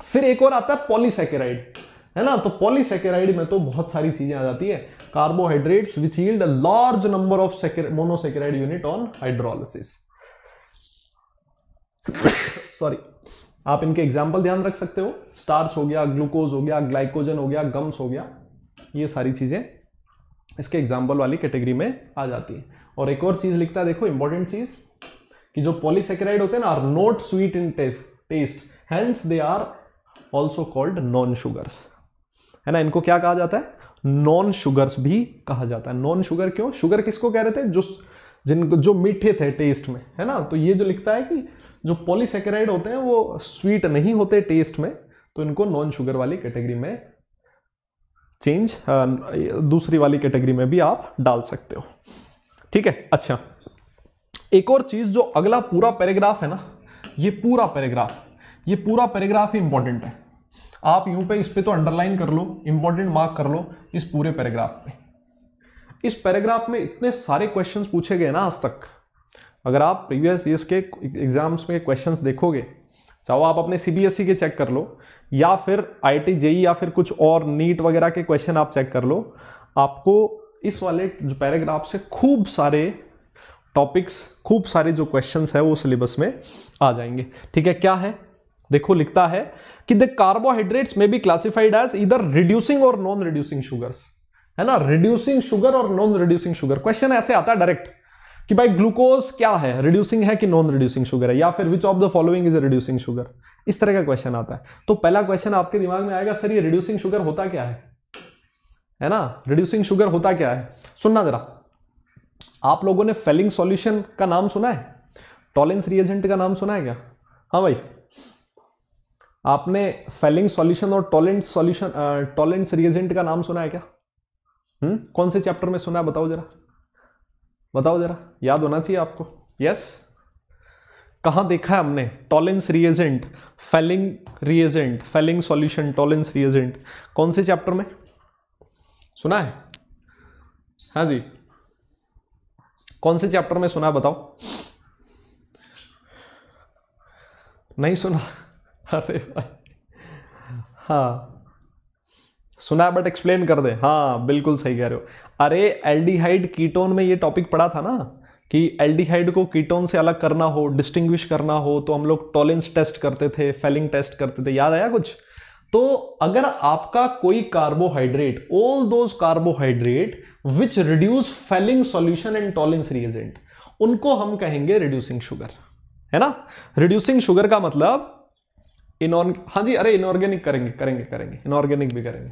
फिर एक और आता है पॉलीसेकेराइड है ना तो पॉलीसेकेराइड में तो बहुत सारी चीजें आ जाती है carbohydrates which yield large number of monosaccharide unit on hydrolysis sorry आप इनके एग्जाम्पल ध्यान रख सकते हो स्टार्च हो गया ग्लूकोज हो गया ग्लाइकोजन हो गया गम्स हो गया ये सारी चीज़ें इसके एग्जाम्पल वाली कैटेगरी में आ जाती है और एक और चीज़ लिखता है देखो इंपॉर्टेंट चीज़ कि जो पॉलीसेकेराइड होते हैं ना are not sweet in taste taste hence they are also called non sugars है ना इनको क्या कहा जाता है नॉन शुगर्स भी कहा जाता है नॉन शुगर क्यों शुगर किसको कह रहे थे जो जिनको जो मीठे थे टेस्ट में है ना तो ये जो लिखता है कि जो पॉलीसेकेराइड होते हैं वो स्वीट नहीं होते टेस्ट में तो इनको नॉन शुगर वाली कैटेगरी में चेंज दूसरी वाली कैटेगरी में भी आप डाल सकते हो ठीक है अच्छा एक और चीज जो अगला पूरा पैराग्राफ है ना ये पूरा पैराग्राफ ये पूरा पैराग्राफ ही इंपॉर्टेंट है आप यूं पे इस पे तो अंडरलाइन कर लो इंपॉर्टेंट मार्क कर लो इस पूरे पैराग्राफ पे इस पैराग्राफ में इतने सारे क्वेश्चंस पूछे गए ना आज तक अगर आप प्रीवियस ईयर्स के एग्जाम्स में क्वेश्चंस देखोगे चाहे आप अपने सीबीएसई e के चेक कर लो या फिर आई जेई e, या फिर कुछ और नीट वगैरह के क्वेश्चन आप चेक कर लो आपको इस वाले जो पैराग्राफ से खूब सारे टॉपिक्स खूब सारे जो क्वेश्चंस है वो सिलेबस में आ जाएंगे ठीक है क्या है देखो लिखता है कि the carbohydrates may be classified as either reducing और नॉन रिड्यूसिंग शुगर्स है ना रिड्यूसिंग शुगर और नॉन रिड्यूसिंग शुगर क्वेश्चन ऐसे आता है डायरेक्ट कि भाई ग्लूकोज क्या है रिड्यूसिंग है कि नॉन रिड्यूसिंग शुगर है या फिर which of the following is reducing sugar इस तरह का क्वेश्चन आता है तो पहला क्वेश्चन आपके दिमाग में आएगा सर ये रिड्यूसिंग शुगर होता क्या है है ना रिड्यूसिंग शुगर होता क्या है सुनना जरा आप लोगों ने फेलिंग सॉल्यूशन का नाम सुना है टॉलेंस रिएजेंट का नाम सुना है क्या हाँ भाई आपने फेलिंग सॉल्यूशन और टॉलेंट सॉल्यूशन टॉलेंट्स रिएजेंट का नाम सुना है क्या हुँ? हम्म? कौन से चैप्टर में सुना है बताओ जरा बताओ जरा याद होना चाहिए आपको यस कहाँ देखा है हमने Tollens reagent Fehling reagent Fehling solution Tollens reagent कौन से चैप्टर में सुना है हाँ जी कौन से चैप्टर में सुना बताओ नहीं सुना अरे भाई हाँ सुना बट एक्सप्लेन कर दे हाँ बिल्कुल सही कह रहे हो अरे एल्डिहाइड कीटोन में ये टॉपिक पड़ा था ना कि एल्डिहाइड को कीटोन से अलग करना हो डिस्टिंग्विश करना हो तो हम लोग टॉलेंस टेस्ट करते थे फेलिंग टेस्ट करते थे याद आया कुछ तो अगर आपका कोई carbohydrate all those carbohydrate which reduce Fehling solution and Tollens reagent उनको हम कहेंगे रिड्यूसिंग शुगर है ना रिड्यूसिंग शुगर का मतलब इनऑर्ग हाँ जी अरे इनऑर्गेनिक करेंगे करेंगे करेंगे इनऑर्गेनिक भी करेंगे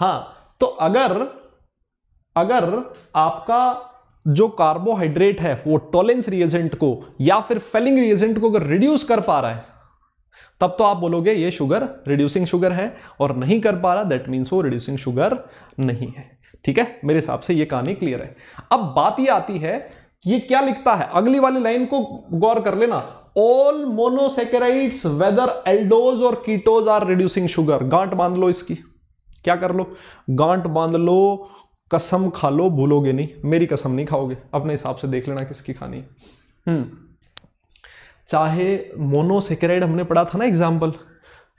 हाँ तो अगर अगर आपका जो कार्बोहाइड्रेट है वो टॉलेंस रिएजेंट को या फिर फेलिंग रिएजेंट को अगर रिड्यूस कर पा रहा है तब तो आप बोलोगे ये शुगर रिड्यूसिंग शुगर है और नहीं कर पा रहा दैट मीन्स वो रिड्यूसिंग शुगर नहीं है ठीक है मेरे हिसाब से ये कहानी क्लियर है अब बात ये आती है ये क्या लिखता है अगली वाली लाइन को गौर कर लेना ऑल मोनोसेकेराइड्स वेदर एल्डोज और कीटोज आर रिड्यूसिंग शुगर गांठ बांध लो इसकी क्या कर लो गांठ बांध लो कसम खा लो भूलोगे नहीं मेरी कसम नहीं खाओगे अपने हिसाब से देख लेना किसकी खानी है चाहे मोनोसेकेराइड हमने पढ़ा था ना एग्जाम्पल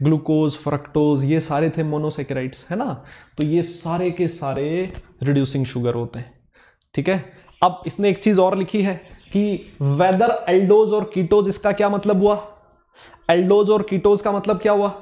ग्लूकोज फ्रक्टोज ये सारे थे मोनोसेकेराइड्स है ना तो ये सारे के सारे रिड्यूसिंग शुगर होते हैं ठीक है अब इसने एक चीज़ और लिखी है कि वेदर एल्डोज और कीटोज इसका क्या मतलब हुआ एल्डोज और कीटोज का मतलब क्या हुआ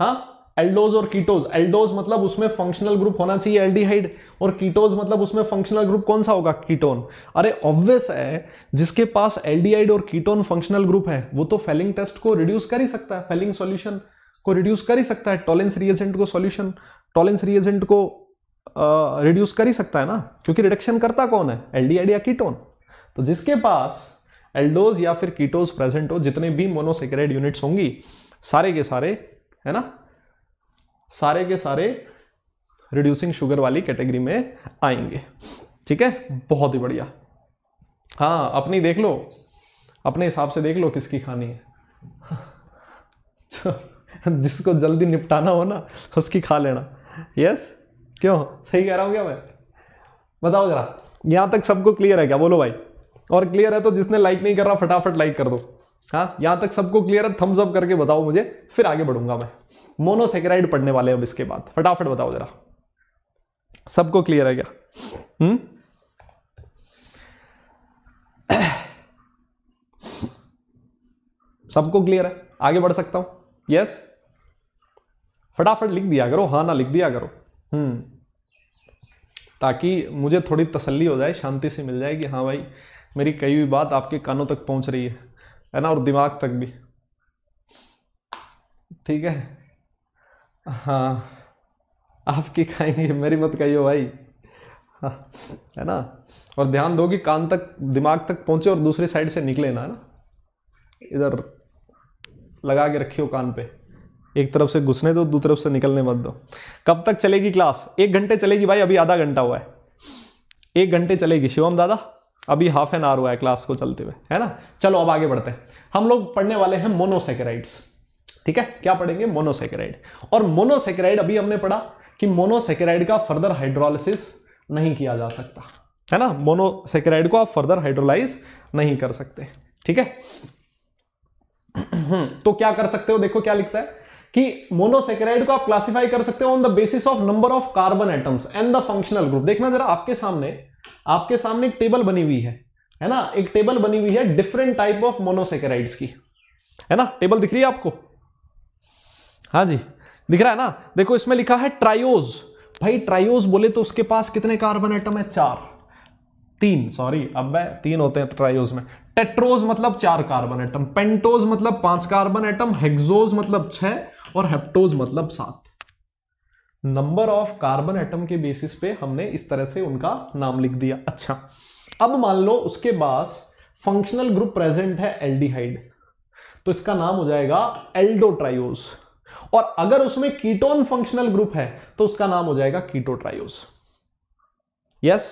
हा एल्डोज और कीटोज एल्डोज मतलब उसमें फंक्शनल ग्रुप होना चाहिए एल्डिहाइड और कीटोज मतलब उसमें फंक्शनल ग्रुप कौन सा होगा कीटोन अरे ऑब्वियस है जिसके पास एल्डिहाइड और कीटोन फंक्शनल ग्रुप है वो तो फेलिंग टेस्ट को रिड्यूस कर ही सकता है फेलिंग सॉल्यूशन को रिड्यूस कर ही सकता है टॉलेंस रिएजेंट को सॉल्यूशन टॉलेंस रिएजेंट को रिड्यूस uh, कर ही सकता है ना क्योंकि रिडक्शन करता कौन है एल्डिहाइड या कीटोन तो जिसके पास एल्डोज या फिर कीटोज प्रेजेंट हो जितने भी मोनोसेक्रेड यूनिट्स होंगी सारे के सारे है ना सारे के सारे रिड्यूसिंग शुगर वाली कैटेगरी में आएंगे ठीक है बहुत ही बढ़िया हाँ अपनी देख लो अपने हिसाब से देख लो किसकी खानी है जिसको जल्दी निपटाना हो ना उसकी खा लेना यस क्यों सही कह रहा हूँ क्या मैं बताओ जरा यहाँ तक सबको क्लियर है क्या बोलो भाई और क्लियर है तो जिसने लाइक नहीं कर रहा फटाफट लाइक कर दो हाँ यहां तक सबको क्लियर है थम्स अप करके बताओ मुझे फिर आगे बढ़ूंगा मैं मोनोसेक्राइड पढ़ने वाले अब इसके बाद फटाफट बताओ जरा सबको क्लियर है क्या हम्म सबको क्लियर है आगे बढ़ सकता हूं यस फटाफट लिख दिया करो हाँ ना लिख दिया करो हम्म ताकि मुझे थोड़ी तसल्ली हो जाए शांति से मिल जाए कि हाँ भाई मेरी कही हुई बात आपके कानों तक पहुंच रही है है ना और दिमाग तक भी ठीक है हाँ आपकी खाएंगे मेरी मत कही हो भाई हाँ है ना और ध्यान दो कि कान तक दिमाग तक पहुंचे और दूसरी साइड से निकले ना है ना इधर लगा के रखियो कान पे एक तरफ से घुसने दो दूसरी तरफ से निकलने मत दो कब तक चलेगी क्लास एक घंटे चलेगी भाई अभी आधा घंटा हुआ है एक घंटे चलेगी शिवम दादा अभी हाफ एन आवर हुआ है क्लास को चलते हुए है ना चलो अब आगे बढ़ते हैं हम लोग पढ़ने वाले हैं मोनोसेकेराइड्स ठीक है क्या पढ़ेंगे मोनोसेकेराइड और मोनोसेकेराइड अभी हमने पढ़ा कि मोनोसेकेराइड का फर्दर हाइड्रोलिसिस नहीं किया जा सकता है ना मोनोसेकेराइड को आप फर्दर हाइड्रोलाइज नहीं कर सकते ठीक है तो क्या कर सकते हो देखो क्या लिखता है कि मोनोसेकेराइड को आप क्लासिफाई कर सकते हो on the basis of number of carbon atoms and the functional group देखना जरा आपके सामने आपके सामने एक टेबल बनी हुई है है ना एक टेबल बनी हुई है डिफरेंट टाइप ऑफ मोनोसेकेराइड्स की है ना टेबल दिख रही है आपको हाँ जी दिख रहा है ना देखो इसमें लिखा है ट्रायोज भाई ट्रायोज बोले तो उसके पास कितने कार्बन एटम है चार तीन सॉरी अब तीन होते हैं ट्रायोज में टेट्रोज मतलब चार कार्बन एटम पेंटोज मतलब पांच कार्बन एटम हेक्सोज मतलब छह और हेप्टोज मतलब सात नंबर ऑफ कार्बन एटम के बेसिस पे हमने इस तरह से उनका नाम लिख दिया अच्छा अब मान लो उसके पास फंक्शनल ग्रुप प्रेजेंट है एल्डिहाइड तो इसका नाम हो जाएगा एल्डोट्रायोस और अगर उसमें कीटोन फंक्शनल ग्रुप है तो उसका नाम हो जाएगा कीटोट्रायोस यस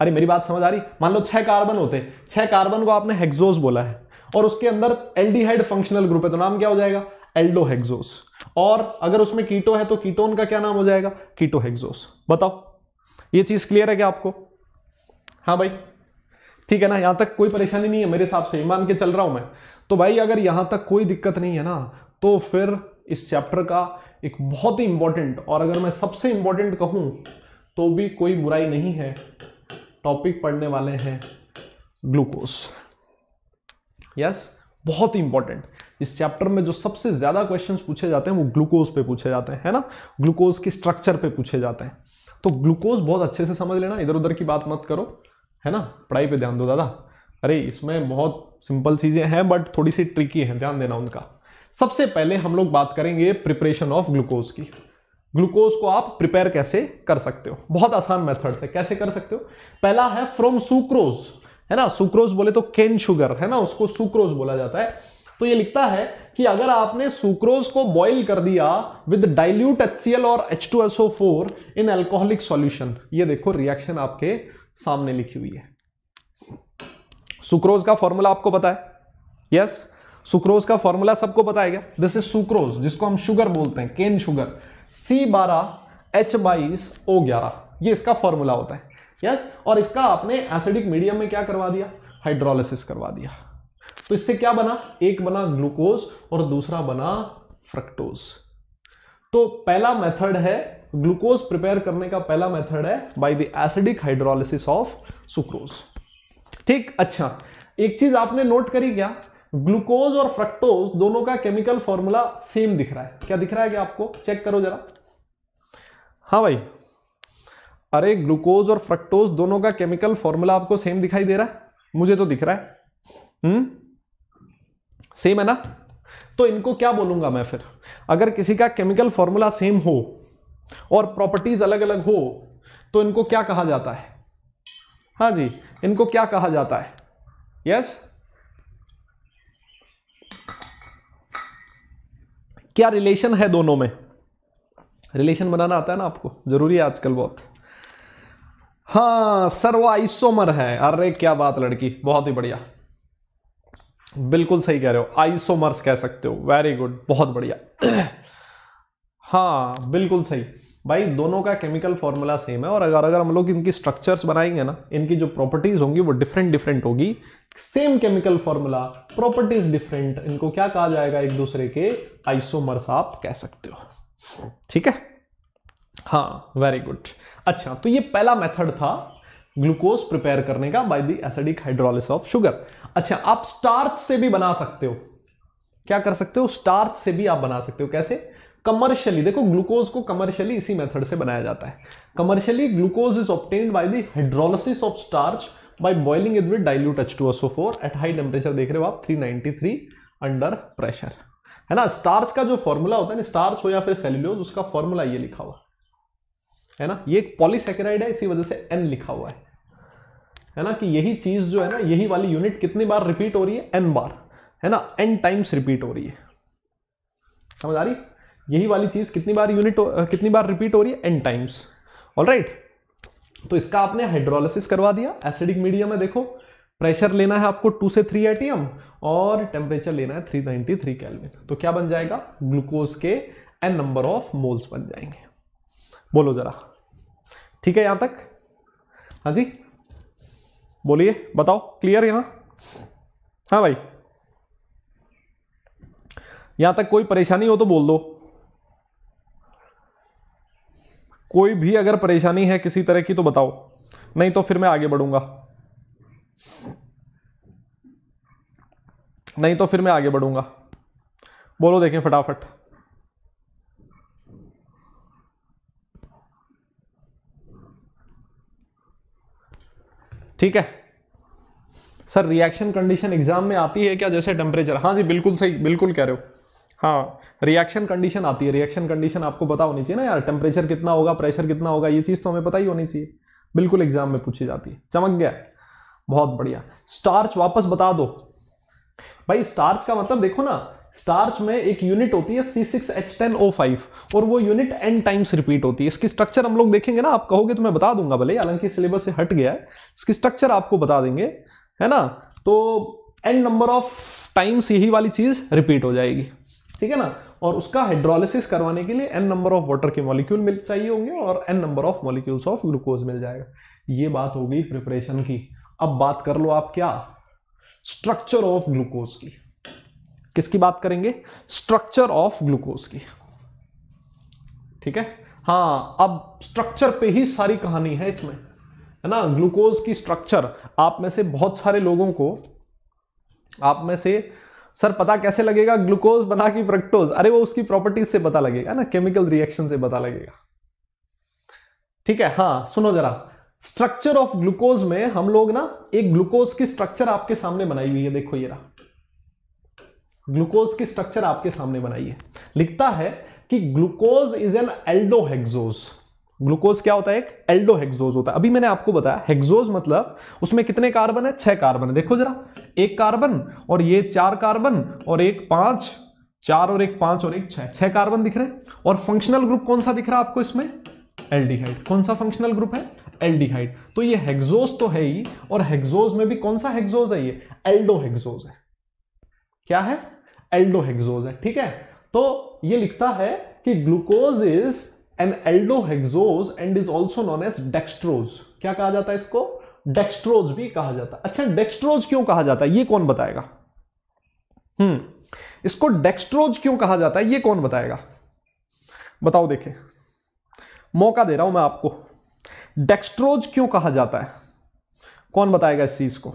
अरे मेरी बात समझ आ रही मान लो छह कार्बन होते छह कार्बन को आपने हेक्सोज बोला है और उसके अंदर एल्डिहाइड फंक्शनल ग्रुप है तो नाम क्या हो जाएगा एल्डोहेक्सोस और अगर उसमें कीटो है तो कीटोन का क्या नाम हो जाएगा कीटोहेक्सोस बताओ ये चीज क्लियर है क्या आपको हाँ भाई ठीक है ना यहां तक कोई परेशानी नहीं है मेरे हिसाब से मान के चल रहा हूं मैं तो भाई अगर यहां तक कोई दिक्कत नहीं है ना तो फिर इस चैप्टर का एक बहुत ही इंपॉर्टेंट और अगर मैं सबसे इंपॉर्टेंट कहूं तो भी कोई बुराई नहीं है टॉपिक पढ़ने वाले हैं ग्लूकोज यस बहुत ही इंपॉर्टेंट इस चैप्टर में जो सबसे ज़्यादा क्वेश्चन पूछे जाते हैं वो ग्लूकोज पे पूछे जाते हैं है ना ग्लूकोज के स्ट्रक्चर पे पूछे जाते हैं तो ग्लूकोज बहुत अच्छे से समझ लेना इधर उधर की बात मत करो है ना पढ़ाई पे ध्यान दो दादा अरे इसमें बहुत सिंपल चीज़ें हैं बट थोड़ी सी ट्रिकी हैं ध्यान देना उनका सबसे पहले हम लोग बात करेंगे प्रिपरेशन ऑफ ग्लूकोज की ग्लूकोज को आप प्रिपेयर कैसे कर सकते हो बहुत आसान मेथड से कैसे कर सकते हो पहला है फ्रॉम सुक्रोज है ना सुक्रोज बोले तो केन शुगर है ना उसको सुक्रोज बोला जाता है तो ये लिखता है कि अगर आपने सुक्रोज को बॉईल कर दिया विद डाइल्यूट एच और H2SO4 इन एल्कोहलिक सॉल्यूशन ये देखो रिएक्शन आपके सामने लिखी हुई है सुक्रोज का फॉर्मूला आपको पता है यस सुक्रोज का फॉर्मूला सबको पता है दिस इज सुक्रोज जिसको हम शुगर बोलते हैं केन शुगर सी बारह एच बाईस ओ ग्यारह ये इसका फॉर्मूला होता है यस और इसका आपने एसिडिक मीडियम में क्या करवा दिया हाइड्रोलिसिस करवा दिया तो इससे क्या बना एक बना ग्लूकोज और दूसरा बना फ्रक्टोज तो पहला मेथड है ग्लूकोज प्रिपेयर करने का पहला मेथड है by the acidic hydrolysis of sucrose ठीक अच्छा एक चीज आपने नोट करी क्या ग्लूकोज और फ्रक्टोज दोनों का केमिकल फॉर्मूला सेम दिख रहा है क्या दिख रहा है क्या आपको चेक करो जरा हाँ भाई अरे ग्लूकोज और फ्रक्टोज दोनों का केमिकल फॉर्मूला आपको सेम दिखाई दे रहा है मुझे तो दिख रहा है हम्म सेम है ना तो इनको क्या बोलूंगा मैं फिर अगर किसी का केमिकल फॉर्मूला सेम हो और प्रॉपर्टीज अलग अलग हो तो इनको क्या कहा जाता है हाँ जी इनको क्या कहा जाता है यस क्या रिलेशन है दोनों में रिलेशन बनाना आता है ना आपको जरूरी है आजकल बहुत हाँ सर वो आइसोमर है अरे क्या बात लड़की बहुत ही बढ़िया बिल्कुल सही कह रहे हो आइसोमर्स कह सकते हो वेरी गुड बहुत बढ़िया हाँ बिल्कुल सही भाई दोनों का केमिकल फॉर्मूला सेम है और अगर अगर हम लोग इनकी स्ट्रक्चर्स बनाएंगे ना इनकी जो प्रॉपर्टीज होंगी वो डिफरेंट डिफरेंट होगी same chemical formula properties different इनको क्या कहा जाएगा एक दूसरे के आइसोमर्स आप कह सकते हो ठीक है हाँ वेरी गुड अच्छा तो ये पहला मेथड था ग्लूकोज प्रिपेयर करने का by the acidic hydrolysis of sugar अच्छा आप स्टार्च से भी बना सकते हो क्या कर सकते हो स्टार्च से भी आप बना सकते हो कैसे कमर्शियली देखो ग्लूकोज को कमर्शियली इसी मेथड से बनाया जाता है commercially glucose is obtained by the hydrolysis of starch by boiling it with dilute H two S four at high temperature देख रहे हो आप थ्री अंडर प्रेशर है ना स्टार्च का जो फॉर्मूला होता है ना स्टार्च हो या फिर सेल्यूलोज उसका फॉर्मूला ये लिखा हुआ है ना ये एक पॉलीसेकेराइड है इसी वजह से एन लिखा हुआ है है ना कि यही चीज़ जो है ना यही वाली यूनिट कितनी बार रिपीट हो रही है एन बार है ना एन टाइम्स रिपीट हो रही है समझ आ रही यही वाली चीज़ कितनी बार यूनिट कितनी बार रिपीट हो रही है एन टाइम्स ऑल राइट तो इसका आपने हाइड्रोलिस करवा दिया एसिडिक मीडियम है देखो प्रेशर लेना है आपको टू से थ्री एटीएम और टेम्परेचर लेना है थ्री नाइनटी थ्री कैलविन तो क्या बन जाएगा ग्लूकोज के एन नंबर ऑफ मोल्स बन जाएंगे बोलो जरा ठीक है यहां तक हाँ जी बोलिए बताओ क्लियर यहां हाँ भाई यहां तक कोई परेशानी हो तो बोल दो कोई भी अगर परेशानी है किसी तरह की तो बताओ नहीं तो फिर मैं आगे बढ़ूंगा नहीं तो फिर मैं आगे बढ़ूंगा बोलो देखें फटाफट ठीक है सर रिएक्शन कंडीशन एग्जाम में आती है क्या जैसे टेम्परेचर हाँ जी बिल्कुल सही बिल्कुल कह रहे हो हाँ रिएक्शन कंडीशन आती है रिएक्शन कंडीशन आपको पता होनी चाहिए ना यार टेम्परेचर कितना होगा प्रेशर कितना होगा ये चीज़ तो हमें पता ही होनी चाहिए बिल्कुल एग्जाम में पूछी जाती है चमक गया बहुत बढ़िया स्टार्च वापस बता दो भाई स्टार्च का मतलब देखो ना स्टार्च में एक यूनिट होती है C6H10O5 और वो यूनिट एन टाइम्स रिपीट होती है इसकी स्ट्रक्चर हम लोग देखेंगे ना आप कहोगे तो मैं बता दूंगा भले हालांकि सिलेबस से हट गया है इसकी स्ट्रक्चर आपको बता देंगे है ना तो एन नंबर ऑफ टाइम्स यही वाली चीज़ रिपीट हो जाएगी ठीक है ना और उसका हाइड्रोलिसिस करवाने के लिए एन नंबर ऑफ वाटर के मॉलिक्यूल मिल चाहिए होंगे और N number of molecules of glucose मिल जाएगा ये बात हो गई प्रिपरेशन की अब बात कर लो आप क्या स्ट्रक्चर ऑफ ग्लूकोज की किसकी बात करेंगे स्ट्रक्चर ऑफ ग्लूकोज की ठीक है हाँ अब स्ट्रक्चर पे ही सारी कहानी है इसमें है ना ग्लूकोज की स्ट्रक्चर आप में से बहुत सारे लोगों को आप में से सर पता कैसे लगेगा ग्लूकोज बना की फ्रक्टोज अरे वो उसकी प्रॉपर्टीज से पता लगेगा ना केमिकल रिएक्शन से पता लगेगा ठीक है हाँ सुनो जरा स्ट्रक्चर ऑफ ग्लूकोज में हम लोग ना एक ग्लूकोज की स्ट्रक्चर आपके सामने बनाई हुई है देखो ये रहा ग्लूकोज की स्ट्रक्चर आपके सामने बनाई है लिखता है कि glucose is an aldohexose glucose क्या होता है एक एल्डोहेक्सोज होता है अभी मैंने आपको बताया हेक्सोज मतलब उसमें कितने कार्बन है छह कार्बन है देखो जरा एक कार्बन और ये चार कार्बन और एक पांच चार और एक पांच और एक छह छह कार्बन दिख रहे हैं और फंक्शनल ग्रुप कौन सा दिख रहा है आपको इसमें एल्डिहाइड कौन सा फंक्शनल ग्रुप है एल्डिहाइड तो ये हेक्सोज तो है ही और हेक्सोज में भी कौन सा हेक्सोज है ये एल्डोहेक्सोज है क्या है एल्डोहेक्सोज है ठीक है तो ये लिखता है कि glucose is an aldohexose and is also known as dextrose क्या कहा जाता है इसको डेक्स्ट्रोज भी कहा जाता है अच्छा डेक्स्ट्रोज क्यों कहा जाता है ये कौन बताएगा हम्म इसको डेक्स्ट्रोज क्यों कहा जाता है ये कौन बताएगा बताओ देखे मौका दे रहा हूं मैं आपको डेक्स्ट्रोज क्यों कहा जाता है कौन बताएगा इस चीज को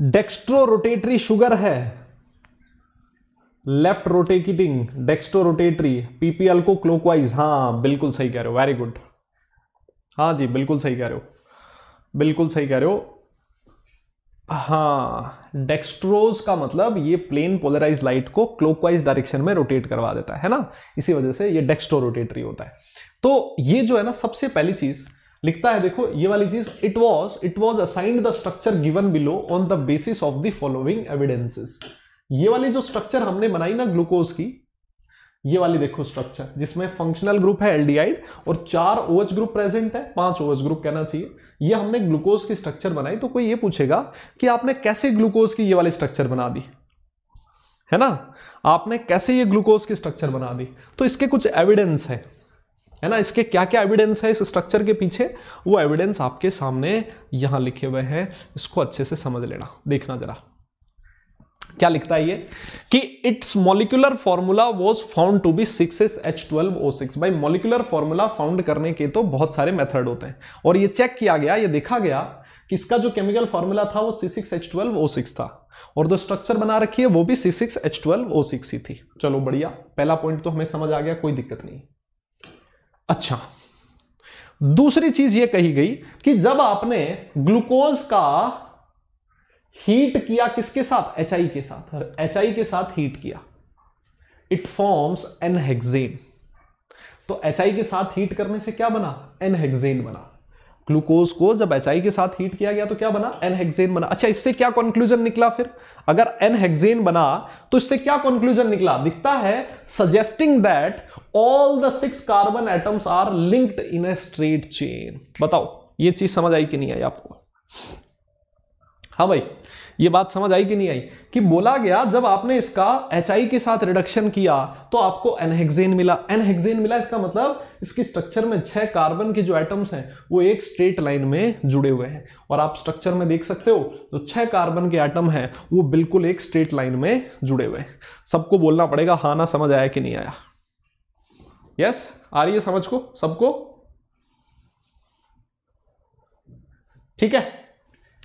डेक्स्ट्रो रोटेटरी शुगर है left rotating dextrorotatory PPL को क्लोकवाइज हाँ बिल्कुल सही कह रहे हो वेरी गुड हाँ जी बिल्कुल सही कह रहे हो बिल्कुल सही कह रहे हो हाँ डेक्स्ट्रोज का मतलब ये प्लेन पोलराइज लाइट को क्लोकवाइज डायरेक्शन में रोटेट करवा देता है ना इसी वजह से ये डेक्स्ट्रो रोटेटरी होता है तो ये जो है ना सबसे पहली चीज लिखता है देखो ये वाली चीज it was it was assigned the structure given below on the basis of the following evidences ये वाली जो स्ट्रक्चर हमने बनाई ना ग्लूकोज की ये वाली देखो स्ट्रक्चर जिसमें फंक्शनल ग्रुप है एलडीआईड और चार ओएच ग्रुप प्रेजेंट है पांच ओएच OH ग्रुप कहना चाहिए ये हमने ग्लूकोज की स्ट्रक्चर बनाई तो कोई ये पूछेगा कि आपने कैसे ग्लूकोज की ये वाली स्ट्रक्चर बना दी है ना आपने कैसे ये ग्लूकोज की स्ट्रक्चर बना दी तो इसके कुछ एविडेंस है है ना इसके क्या क्या एविडेंस है इस स्ट्रक्चर के पीछे वो एविडेंस आपके सामने यहां लिखे हुए हैं इसको अच्छे से समझ लेना देखना जरा क्या लिखता है ये कि its molecular formula was found to be six S H twelve O six भाई मॉलिकुलर फॉर्मूला फाउंड करने के तो बहुत सारे मेथड होते हैं और ये चेक किया गया ये देखा गया कि इसका जो केमिकल फॉर्मूला था वो C six H twelve O six था और जो स्ट्रक्चर बना रखी है वो भी C six H twelve O six ही थी चलो बढ़िया पहला पॉइंट तो हमें समझ आ गया कोई दिक्कत नहीं अच्छा दूसरी चीज यह कही गई कि जब आपने ग्लूकोज का हीट किया किसके साथ एच के साथ एच के साथ हीट किया इट फॉर्म्स एनहेक्न तो एच के साथ हीट करने से क्या बना एनहेक्न बना ग्लूकोज को जब एच के साथ हीट किया गया तो क्या बना एनहेक्न बना अच्छा इससे क्या कंक्लूजन निकला फिर अगर एनहेक्न बना तो इससे क्या कंक्लूजन निकला दिखता है suggesting that all the six carbon atoms are linked in a straight chain बताओ ये चीज समझ आई कि नहीं आई आपको हाँ भाई ये बात समझ आई कि नहीं आई कि बोला गया जब आपने इसका एच के साथ रिडक्शन किया तो आपको एनहेक्न मिला एनहेक्सेन मिला इसका मतलब इसकी स्ट्रक्चर में छह कार्बन के जो एटम्स हैं वो एक स्ट्रेट लाइन में जुड़े हुए हैं और आप स्ट्रक्चर में देख सकते हो जो छह कार्बन के एटम हैं वो बिल्कुल एक स्ट्रेट लाइन में जुड़े हुए हैं सबको बोलना पड़ेगा हा ना समझ आया कि नहीं आया यस आ रही है समझ को सबको ठीक है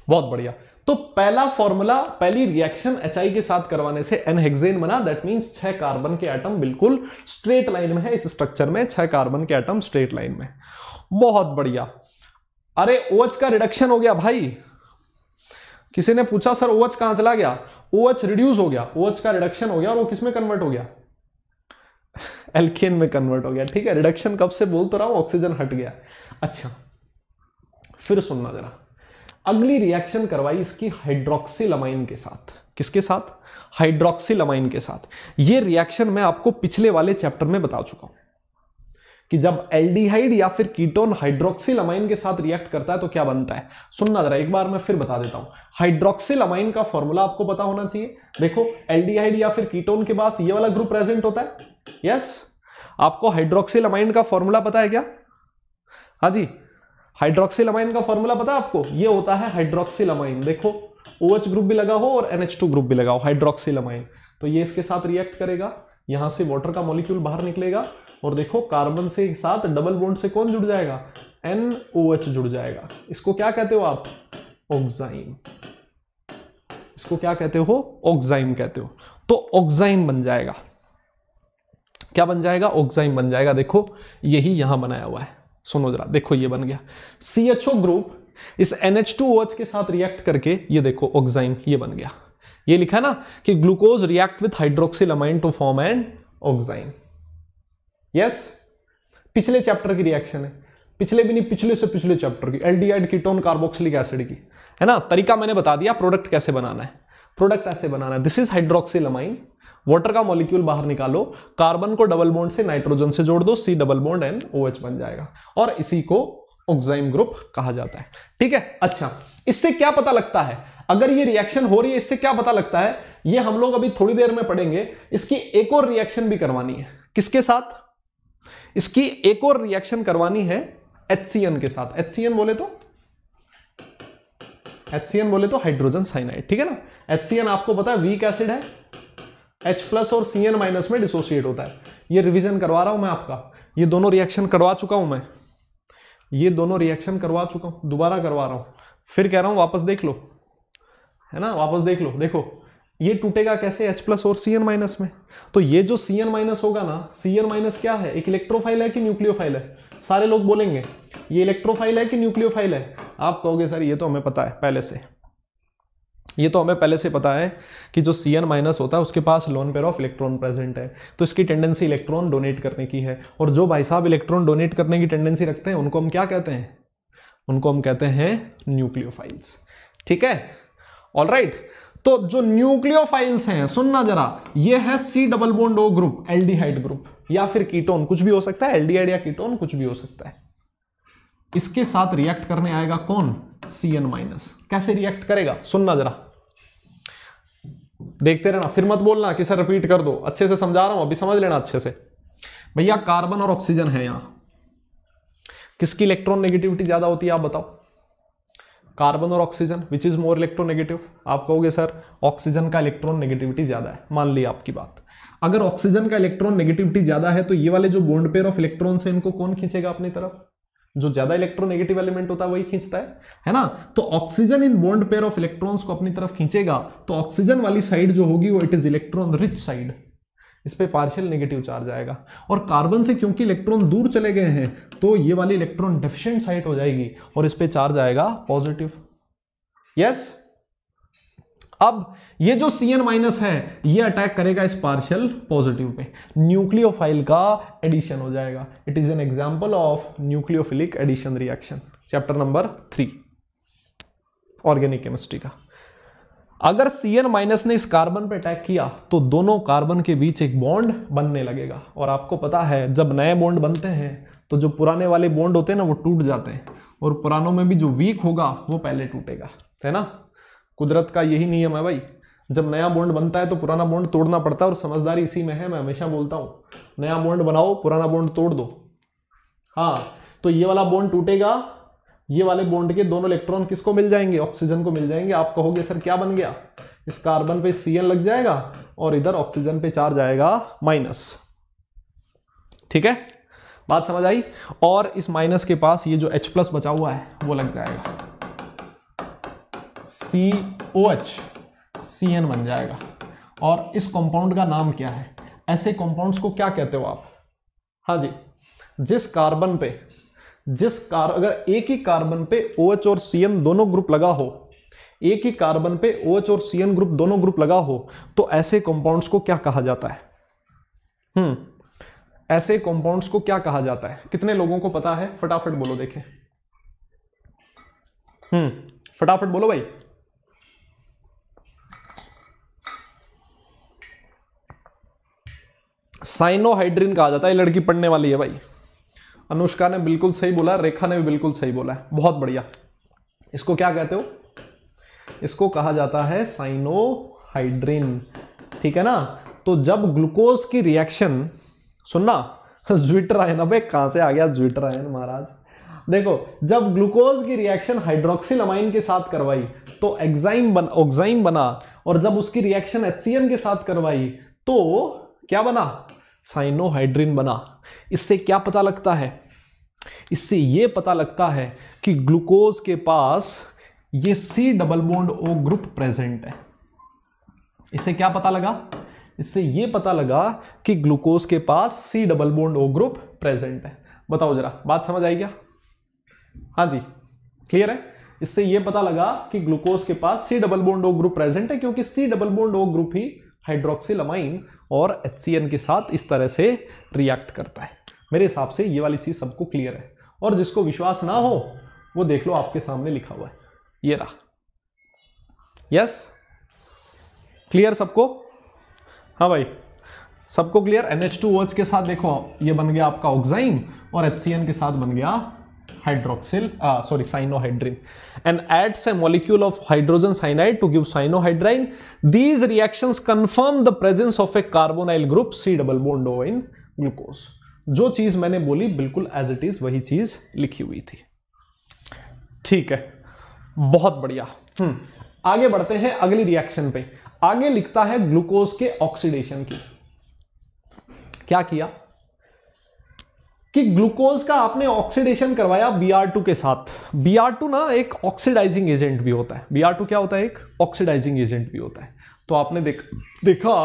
बहुत बढ़िया तो पहला फॉर्मूला पहली रिएक्शन एच के साथ करवाने से एनहेक्न बना दैट मीन्स छह कार्बन के एटम बिल्कुल स्ट्रेट लाइन में है इस स्ट्रक्चर में छह कार्बन के एटम स्ट्रेट लाइन में बहुत बढ़िया अरे ओएच का रिडक्शन हो गया भाई किसी ने पूछा सर ओएच कहां चला गया ओएच रिड्यूस हो गया ओएच का रिडक्शन हो गया और वो किस में कन्वर्ट हो गया एल्केन में कन्वर्ट हो गया ठीक है रिडक्शन कब से बोल तो रहा हूं ऑक्सीजन हट गया अच्छा फिर सुनना जरा अगली रिएक्शन करवाई इसकी हाइड्रोक्सीलमाइन के साथ किसके साथ हाइड्रोक्सीलमाइन के साथ ये रिएक्शन मैं आपको पिछले वाले चैप्टर में बता चुका हूं कि जब एल्डिहाइड या फिर कीटोन हाइड्रोक्सिलमाइन के साथ रिएक्ट करता है तो क्या बनता है सुनना जरा एक बार मैं फिर बता देता हूं हाइड्रोक्सिलमाइन का फॉर्मूला आपको पता होना चाहिए देखो एल्डिहाइड या फिर कीटोन के पास ये वाला ग्रुप प्रेजेंट होता है यस आपको हाइड्रोक्सिलमाइन का फॉर्मूला पता है क्या हाँ जी हाइड्रोक्सिलमाइन का फॉर्मूला पता है आपको ये होता है हाइड्रोक्सिलमाइन देखो ओ OH ग्रुप भी लगा हो और NH2 ग्रुप भी लगा हो हाइड्रोक्सिलमाइन तो ये इसके साथ रिएक्ट करेगा यहां से वाटर का मॉलिक्यूल बाहर निकलेगा और देखो कार्बन से साथ डबल बॉन्ड से कौन जुड़ जाएगा एन एच जुड़ जाएगा इसको क्या कहते हो आप ऑक्साइन इसको क्या कहते हो ऑक्साइन कहते हो तो ऑक्साइन बन जाएगा क्या बन जाएगा ऑक्साइन बन जाएगा देखो यही यहां बनाया हुआ है सुनो जरा देखो ये बन गया सी एच ओ ग्रुप इस एन एच टू एच के साथ रिएक्ट करके ये देखो ऑक्साइम ये बन गया ये लिखा ना कि glucose react with hydroxylamine to form and oxime yes पिछले चैप्टर की रिएक्शन है पिछले भी नहीं पिछले से पिछले चैप्टर की एल्डिहाइड कीटोन कार्बोक्सिलिक एसिड की है ना तरीका मैंने बता दिया प्रोडक्ट कैसे बनाना है प्रोडक्ट ऐसे बनाना है दिस इज हाइड्रोक्सिलमाइन वाटर का मॉलिक्यूल बाहर निकालो कार्बन को डबल बॉन्ड से नाइट्रोजन से जोड़ दो C double bond N O H बन जाएगा और इसी को ऑक्साइम ग्रुप कहा जाता है ठीक है अच्छा इससे क्या पता लगता है अगर ये रिएक्शन हो रही है इससे क्या पता लगता है ये हम लोग अभी थोड़ी देर में पढ़ेंगे इसकी एक और रिएक्शन भी करवानी है किसके साथ इसकी एक और रिएक्शन करवानी है एच के साथ एच बोले तो एच बोले तो हाइड्रोजन साइनाइड ठीक है ना एच आपको पता है वीक एसिड है एच प्लस और सी एन माइनस में डिसोसिएट होता है ये रिविजन करवा रहा हूँ मैं आपका ये दोनों रिएक्शन करवा चुका हूँ मैं ये दोनों रिएक्शन करवा चुका हूँ दोबारा करवा रहा हूँ फिर कह रहा हूँ वापस देख लो है ना वापस देख लो देखो ये टूटेगा कैसे H प्लस और सी एन माइनस में तो ये जो सी एन माइनस होगा ना सी एन माइनस क्या है एक इलेक्ट्रोफाइल है कि न्यूक्लियोफाइल है सारे लोग बोलेंगे ये इलेक्ट्रोफाइल है कि न्यूक्लियोफाइल है आप कहोगे सर ये तो हमें पता है पहले से ये तो हमें पहले से पता है कि जो सी एन माइनस होता है उसके पास lone pair of electron present है तो इसकी टेंडेंसी इलेक्ट्रॉन डोनेट करने की है और जो भाई साहब इलेक्ट्रॉन डोनेट करने की टेंडेंसी रखते हैं उनको हम क्या कहते हैं उनको हम कहते हैं न्यूक्लियोफाइल्स ठीक है ऑल right. तो जो न्यूक्लियोफाइल्स हैं सुनना जरा ये है C double bond O group aldehyde group या फिर कीटोन कुछ भी हो सकता है एल्डिहाइड या कीटोन कुछ भी हो सकता है इसके साथ रिएक्ट करने आएगा कौन सी एन माइनस कैसे रिएक्ट करेगा सुनना जरा देखते रहना फिर मत बोलना कि सर रिपीट कर दो अच्छे से समझा रहा हूं अभी समझ लेना अच्छे से भैया कार्बन और ऑक्सीजन है यहां किसकी इलेक्ट्रॉन नेगेटिविटी ज्यादा होती है आप बताओ कार्बन और oxygen which is more negative आप कहोगे सर ऑक्सीजन का इलेक्ट्रॉन नेगेटिविटी ज्यादा है मान ली आपकी बात अगर ऑक्सीजन का इलेक्ट्रॉन नेगेटिविटी ज्यादा है तो ये वाले जो बोन्डपेयर ऑफ इलेक्ट्रॉन है इनको कौन खींचेगा अपनी तरफ जो ज्यादा इलेक्ट्रोनेगेटिव एलिमेंट होता है वही खींचता है है ना तो ऑक्सीजन इन बॉन्ड पेयर ऑफ इलेक्ट्रॉन्स को अपनी तरफ खींचेगा तो ऑक्सीजन वाली साइड जो होगी वो it is electron rich side इस पर पार्शियल नेगेटिव चार्ज आएगा और कार्बन से क्योंकि इलेक्ट्रॉन दूर चले गए हैं तो ये वाली इलेक्ट्रॉन डेफिशिएंट साइट हो जाएगी और इस पर चार्ज आएगा पॉजिटिव यस yes? अब ये जो सी एन माइनस है ये अटैक करेगा इस पार्शियल पॉजिटिव पे न्यूक्लियोफाइल का एडिशन हो जाएगा it is an example of nucleophilic addition reaction chapter number three organic chemistry का अगर सी एन माइनस ने इस कार्बन पे अटैक किया तो दोनों कार्बन के बीच एक बॉन्ड बनने लगेगा और आपको पता है जब नए बॉन्ड बनते हैं तो जो पुराने वाले बॉन्ड होते हैं ना वो टूट जाते हैं और पुरानों में भी जो वीक होगा वो पहले टूटेगा है ना कुदरत का यही नियम है भाई जब नया बॉन्ड बनता है तो पुराना बॉन्ड तोड़ना पड़ता है और समझदारी इसी में है मैं हमेशा बोलता हूँ नया बॉन्ड बनाओ पुराना बॉन्ड तोड़ दो हाँ तो ये वाला बॉन्ड टूटेगा ये वाले बॉन्ड के दोनों इलेक्ट्रॉन किसको मिल जाएंगे ऑक्सीजन को मिल जाएंगे आप कहोगे सर क्या बन गया इस कार्बन पे सी लग जाएगा और इधर ऑक्सीजन पे चार्ज आएगा माइनस ठीक है बात समझ आई और इस माइनस के पास ये जो H प्लस बचा हुआ है वो लग जाएगा सी ओ एच सी एन बन जाएगा और इस कंपाउंड का नाम क्या है ऐसे कंपाउंड्स को क्या कहते हो आप हाँ जी जिस कार्बन पे जिस कार अगर एक ही कार्बन पे ओ एच और सी एन दोनों ग्रुप लगा हो एक ही कार्बन पे ओ एच और सी एन ग्रुप दोनों ग्रुप लगा हो तो ऐसे कंपाउंड्स को क्या कहा जाता है हम्म ऐसे कंपाउंड्स को क्या कहा जाता है कितने लोगों को पता है फटाफट बोलो देखे हम्म फटाफट बोलो भाई साइनोहाइड्रिन कहा जाता है लड़की पढ़ने वाली है भाई अनुष्का ने बिल्कुल सही बोला रेखा ने भी बिल्कुल सही बोला है बहुत बढ़िया इसको क्या कहते हो इसको कहा जाता है साइनोहाइड्रिन ठीक है ना तो जब ग्लूकोज की रिएक्शन सुनना ज्विटर आयन अब कहां से आ गया ज्विटर आयन महाराज देखो जब ग्लूकोज की रिएक्शन हाइड्रोक्सिल अमाइन के साथ करवाई तो एक्साइम बन ऑक्साइम बना और जब उसकी रिएक्शन एच के साथ करवाई तो क्या बना साइनोहाइड्रिन बना इससे क्या पता लगता है इससे ये पता लगता है कि ग्लूकोज के पास ये C double bond O group present है इससे क्या पता लगा इससे ये पता लगा कि ग्लूकोज के पास C double bond O group present है बताओ जरा बात समझ आई क्या हाँ जी क्लियर है इससे यह पता लगा कि ग्लूकोज के पास C double bond O group present है क्योंकि C double bond O group ही हाइड्रोक्सिल अमाइन और एच के साथ इस तरह से रिएक्ट करता है मेरे हिसाब से ये वाली चीज़ सबको क्लियर है और जिसको विश्वास ना हो वो देख लो आपके सामने लिखा हुआ है ये रहा यस क्लियर सबको हाँ भाई सबको क्लियर एन एच के साथ देखो ये बन गया आपका ऑक्साइन और एच के साथ बन गया hydroxyl uh, sorry cyanohydrin and adds a molecule of hydrogen cyanide to give cyanohydrin these reactions confirm the presence of a carbonyl group c double bond o in glucose जो चीज मैंने बोली बिल्कुल एज इट इज वही चीज लिखी हुई थी ठीक है बहुत बढ़िया हम्म आगे बढ़ते हैं अगली रिएक्शन पे आगे लिखता है ग्लूकोज के ऑक्सीडेशन की क्या किया कि ग्लूकोज का आपने ऑक्सीडेशन करवाया बी के साथ बी ना एक ऑक्सीडाइजिंग एजेंट भी होता है बी क्या होता है एक ऑक्सीडाइजिंग एजेंट भी होता है तो आपने देख देखा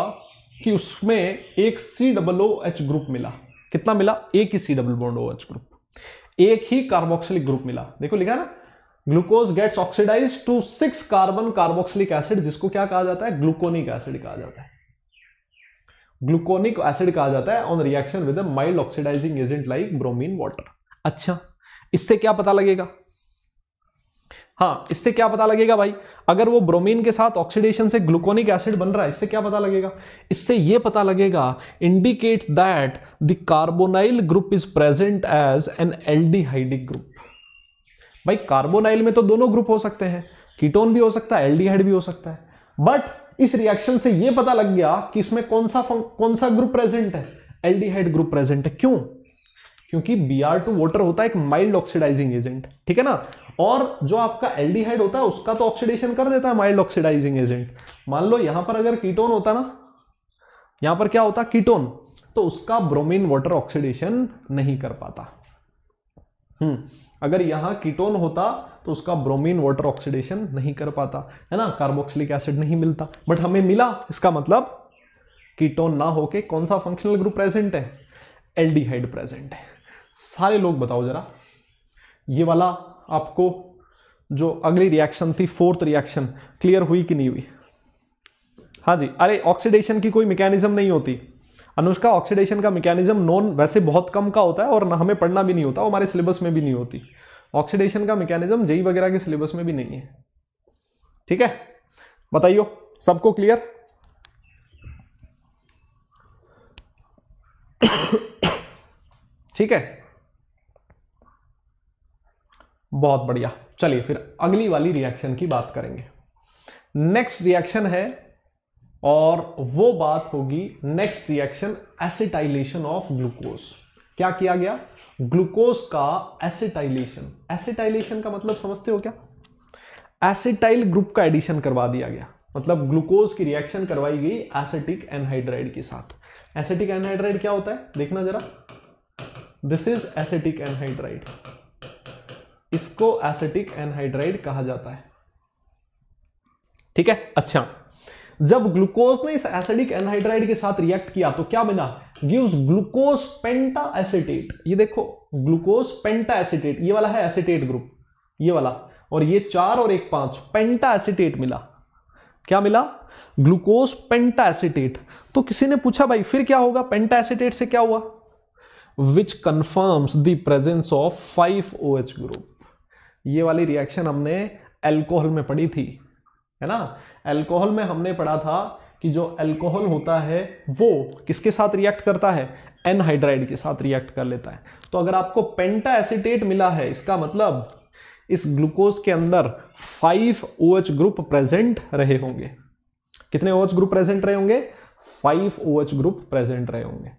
कि उसमें एक C double O H group मिला कितना मिला एक ही C double bond O H group एक ही कार्बोक्सिलिक ग्रुप मिला देखो लिखा ना glucose gets oxidise to six carbon carboxylic acid जिसको क्या कहा जाता है ग्लूकोनिक एसिड कहा जाता है ग्लूकोनिक एसिड कहा जाता है on reaction with mild oxidising agent like bromine water अच्छा इससे क्या पता लगेगा हाँ इससे क्या पता लगेगा भाई अगर वो ब्रोमीन के साथ ऑक्सीडेशन से ग्लूकोनिक एसिड बन रहा है इससे क्या पता लगेगा इससे ये पता लगेगा indicate that the carbonyl group is present as an aldehydic group भाई कार्बोनाइल में तो दोनों ग्रुप हो सकते हैं कीटोन भी हो सकता है एल्डिहाइड भी हो सकता है बट इस रिएक्शन से यह पता लग गया कि इसमें कौन सा कौन सा ग्रुप प्रेजेंट है एल्डिहाइड ग्रुप प्रेजेंट है क्यों क्योंकि बी आर टू वोटर होता है एक माइल्ड ऑक्सीडाइजिंग एजेंट ठीक है ना और जो आपका एल्डिहाइड होता है उसका तो ऑक्सीडेशन कर देता है माइल्ड ऑक्सीडाइजिंग एजेंट मान लो यहां पर अगर कीटोन होता ना यहां पर क्या होता कीटोन तो उसका ब्रोमीन वाटर ऑक्सीडेशन नहीं कर पाता हम्म अगर यहां कीटोन होता तो उसका ब्रोमीन वाटर ऑक्सीडेशन नहीं कर पाता है ना कार्बोक्सिलिक एसिड नहीं मिलता बट हमें मिला इसका मतलब कीटोन ना होके कौन सा फंक्शनल ग्रुप प्रेजेंट है एल्डिहाइड प्रेजेंट है सारे लोग बताओ जरा ये वाला आपको जो अगली रिएक्शन थी फोर्थ रिएक्शन क्लियर हुई कि नहीं हुई हाँ जी अरे ऑक्सीडेशन की कोई मैकेनिज्म नहीं होती अनुष्का ऑक्सीडेशन का मैकेनिज्म नॉन वैसे बहुत कम का होता है और हमें पढ़ना भी नहीं होता हमारे सिलेबस में भी नहीं होती ऑक्सीडेशन का मैकेनिज्म जेई वगैरह के सिलेबस में भी नहीं है ठीक है बताइयो सबको क्लियर ठीक है बहुत बढ़िया चलिए फिर अगली वाली रिएक्शन की बात करेंगे नेक्स्ट रिएक्शन है और वो बात होगी next reaction acetylation of glucose क्या किया गया ग्लूकोज का एसिटाइलेशन एसिटाइलेशन का मतलब समझते हो क्या एसिटाइल ग्रुप का एडिशन करवा दिया गया मतलब ग्लूकोज की रिएक्शन करवाई गई एसिटिक एनहाइड्राइड के साथ एसिटिक एनहाइड्राइड क्या होता है देखना जरा दिस इज एसिटिक एनहाइड्राइड इसको एसिटिक एनहाइड्राइड कहा जाता है ठीक है अच्छा जब ग्लूकोज ने इस एसिडिक एनहाइड्राइड के साथ रिएक्ट किया तो क्या बना गिव्स ग्लूकोज पेंटा एसिटेट ये देखो ग्लूकोज पेंटा एसिटेट ये वाला है एसिटेट ग्रुप ये वाला और ये चार और एक पांच पेंटा एसिटेट मिला क्या मिला ग्लूकोज पेंटा एसिटेट तो किसी ने पूछा भाई फिर क्या होगा पेंटा एसिटेट से क्या हुआ which confirms the presence of five O H group ये वाली रिएक्शन हमने एल्कोहल में पड़ी थी है ना अल्कोहल में हमने पढ़ा था कि जो अल्कोहल होता है वो किसके साथ रिएक्ट करता है एनहाइड्राइड के साथ रिएक्ट कर लेता है तो अगर आपको पेंटा एसिटेट मिला है इसका मतलब इस ग्लूकोज के अंदर five O OH group present रहे होंगे कितने ओ OH ग्रुप प्रेजेंट रहे होंगे five O OH group present रहे होंगे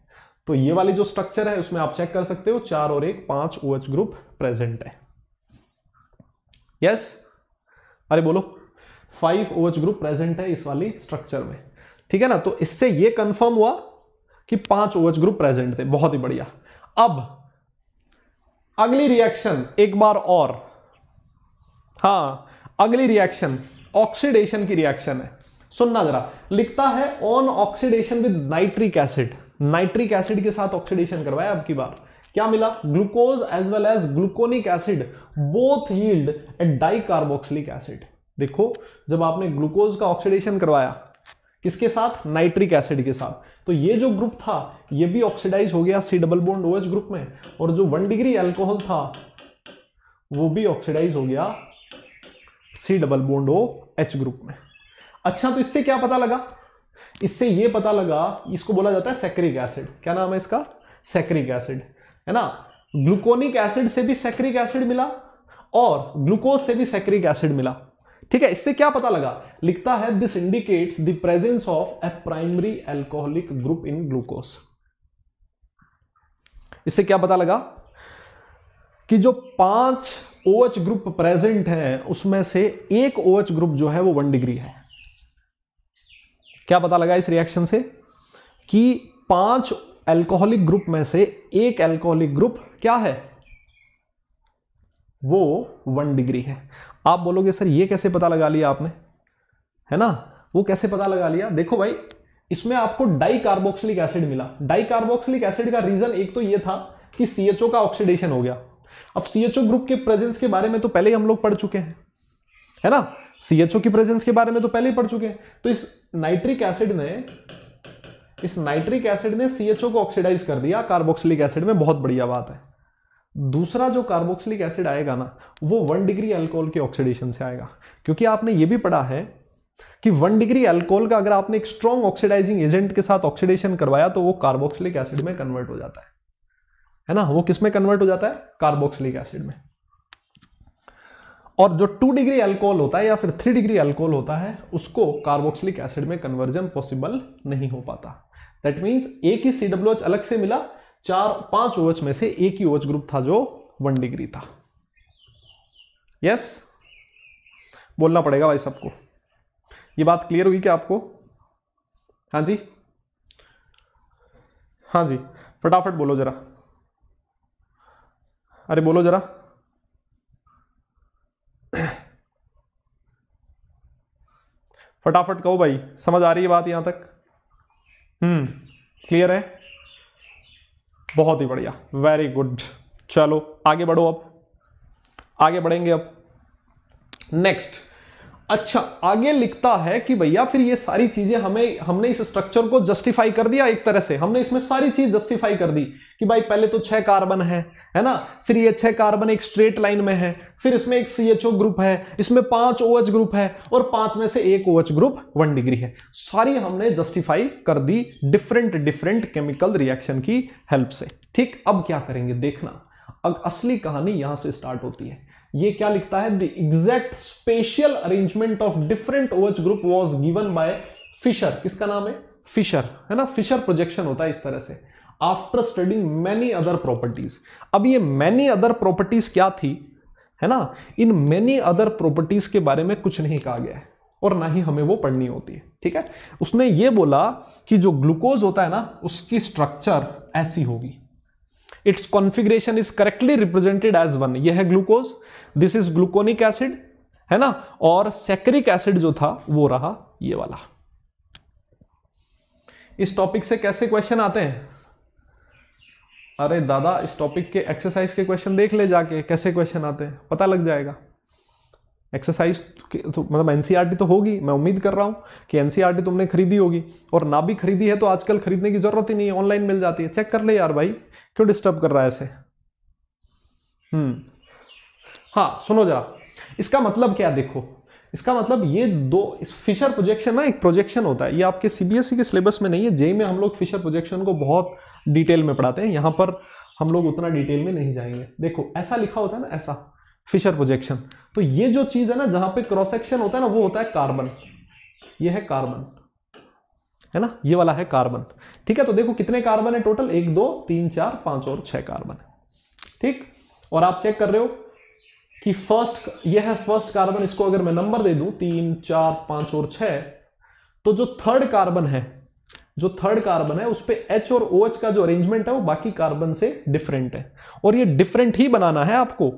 तो ये वाली जो स्ट्रक्चर है उसमें आप चेक कर सकते हो चार और एक पांच ओ OH ग्रुप प्रेजेंट है यस yes? अरे बोलो फाइव ओएच ग्रुप प्रेजेंट है इस वाली स्ट्रक्चर में ठीक है ना तो इससे ये कंफर्म हुआ कि पांच ओएच ग्रुप प्रेजेंट थे बहुत ही बढ़िया अब अगली रिएक्शन एक बार और हाँ अगली रिएक्शन ऑक्सीडेशन की रिएक्शन है सुनना जरा लिखता है on oxidation with nitric acid nitric acid के साथ ऑक्सीडेशन करवाया अब की बार क्या मिला glucose as well as gluconic acid both yield at dicarboxylic acid देखो जब आपने ग्लूकोज का ऑक्सीडेशन करवाया किसके साथ नाइट्रिक एसिड के साथ तो ये जो ग्रुप था ये भी ऑक्सीडाइज हो गया C double bond OH group में और जो वन डिग्री एल्कोहल था वो भी ऑक्सीडाइज हो गया C double bond O H group में अच्छा तो इससे क्या पता लगा इससे ये पता लगा इसको बोला जाता है सेक्रिक एसिड क्या नाम है इसका सेक्रिक एसिड है ना ग्लूकोनिक एसिड से भी सेक्रिक एसिड मिला और ग्लूकोज से भी सेक्रिक एसिड मिला ठीक है इससे क्या पता लगा लिखता है this indicates the presence of a primary alcoholic group in glucose इससे क्या पता लगा कि जो पांच OH ग्रुप प्रेजेंट है उसमें से एक OH ग्रुप जो है वो वन डिग्री है क्या पता लगा इस रिएक्शन से कि पांच एल्कोहलिक ग्रुप में से एक एल्कोहलिक ग्रुप क्या है वो वन डिग्री है आप बोलोगे सर ये कैसे पता लगा लिया आपने है ना वो कैसे पता लगा लिया देखो भाई इसमें आपको डाई कार्बोक्सिलिक एसिड मिला डाई कार्बोक्सिलिक एसिड का रीजन एक तो ये था कि सी का ऑक्सीडेशन हो गया अब सी ग्रुप के प्रेजेंस के बारे में तो पहले ही हम लोग पढ़ चुके हैं है ना सी की प्रेजेंस के बारे में तो पहले ही पढ़ चुके हैं तो इस नाइट्रिक एसिड ने इस नाइट्रिक एसिड ने सी को ऑक्सीडाइज कर दिया कार्बोक्सिलिक एसिड में बहुत बढ़िया बात है दूसरा जो कार्बोक्सिलिक एसिड आएगा ना वो वन डिग्री अल्कोहल के ऑक्सीडेशन से आएगा क्योंकि आपने ये भी पढ़ा है कि वन डिग्री अल्कोहल का अगर आपने एक स्ट्रॉन्ग ऑक्सीडाइजिंग एजेंट के साथ ऑक्सीडेशन करवाया तो वो कार्बोक्सिलिक एसिड में कन्वर्ट हो जाता है है ना वो किस में कन्वर्ट हो जाता है कार्बोक्सिलिक एसिड में और जो टू डिग्री अल्कोहल होता है या फिर थ्री डिग्री अल्कोहल होता है उसको कार्बोक्सिलिक एसिड में कन्वर्जन पॉसिबल नहीं हो पाता दैट मीन्स एक ही सी अलग से मिला चार पांच ओएच में से एक ही ओएच ग्रुप था जो वन डिग्री था यस बोलना पड़ेगा भाई सबको ये बात क्लियर हुई क्या आपको हाँ जी हाँ जी फटाफट बोलो जरा अरे बोलो जरा फटाफट कहो भाई समझ आ रही है बात यहां तक हम्म क्लियर है बहुत ही बढ़िया वेरी गुड चलो आगे बढ़ो अब आगे बढ़ेंगे अब नेक्स्ट अच्छा आगे लिखता है कि भैया फिर ये सारी चीजें हमें हमने इस स्ट्रक्चर को जस्टिफाई कर दिया एक तरह से हमने इसमें सारी चीज जस्टिफाई कर दी कि भाई पहले तो छह कार्बन है है ना फिर ये छह कार्बन एक स्ट्रेट लाइन में है फिर इसमें एक सी एच ओ ग्रुप है इसमें पांच ओ एच ग्रुप है और पांच में से एक O H group one degree है सारी हमने जस्टिफाई कर दी डिफरेंट डिफरेंट केमिकल रिएक्शन की हेल्प से ठीक अब क्या करेंगे देखना अब असली कहानी यहां से स्टार्ट होती है ये क्या लिखता है the exact spatial arrangement of different OH group was given by Fischer किसका नाम है फिशर है ना फिशर प्रोजेक्शन होता है इस तरह से after studying many other properties अब ये मैनी अदर प्रॉपर्टीज क्या थी है ना इन मैनी अदर प्रॉपर्टीज के बारे में कुछ नहीं कहा गया है और ना ही हमें वो पढ़नी होती है ठीक है उसने ये बोला कि जो ग्लूकोज होता है ना उसकी स्ट्रक्चर ऐसी होगी its configuration is correctly represented as one यह है glucose this is gluconic acid है ना और सेक्रिक एसिड जो था वो रहा ये वाला इस टॉपिक से कैसे क्वेश्चन आते हैं अरे दादा इस टॉपिक के एक्सरसाइज के क्वेश्चन देख ले जाके कैसे क्वेश्चन आते हैं पता लग जाएगा एक्सरसाइज तो मतलब एन e तो होगी मैं उम्मीद कर रहा हूँ कि एन e तुमने खरीदी होगी और ना भी खरीदी है तो आजकल खरीदने की ज़रूरत ही नहीं है ऑनलाइन मिल जाती है चेक कर ले यार भाई क्यों डिस्टर्ब कर रहा है ऐसे हम्म हाँ सुनो जरा इसका मतलब क्या देखो इसका मतलब ये दो इस फिशर प्रोजेक्शन ना एक प्रोजेक्शन होता है ये आपके सीबीएसई e के सिलेबस में नहीं है जे में हम लोग फिशर प्रोजेक्शन को बहुत डिटेल में पढ़ाते हैं यहां पर हम लोग उतना डिटेल में नहीं जाएंगे देखो ऐसा लिखा होता है ना ऐसा फिशर प्रोजेक्शन तो ये जो चीज है ना जहां पे क्रॉस सेक्शन होता है ना वो होता है कार्बन ये है कार्बन है ना ये वाला है कार्बन ठीक है तो देखो कितने कार्बन है टोटल एक दो तीन चार पांच और छह कार्बन ठीक और आप चेक कर रहे हो कि फर्स्ट ये है फर्स्ट कार्बन इसको अगर मैं नंबर दे दू तीन चार पांच और छह तो जो थर्ड कार्बन है जो थर्ड कार्बन है उस पर एच और ओ OH का जो अरेंजमेंट है वो बाकी कार्बन से डिफरेंट है और ये डिफरेंट ही बनाना है आपको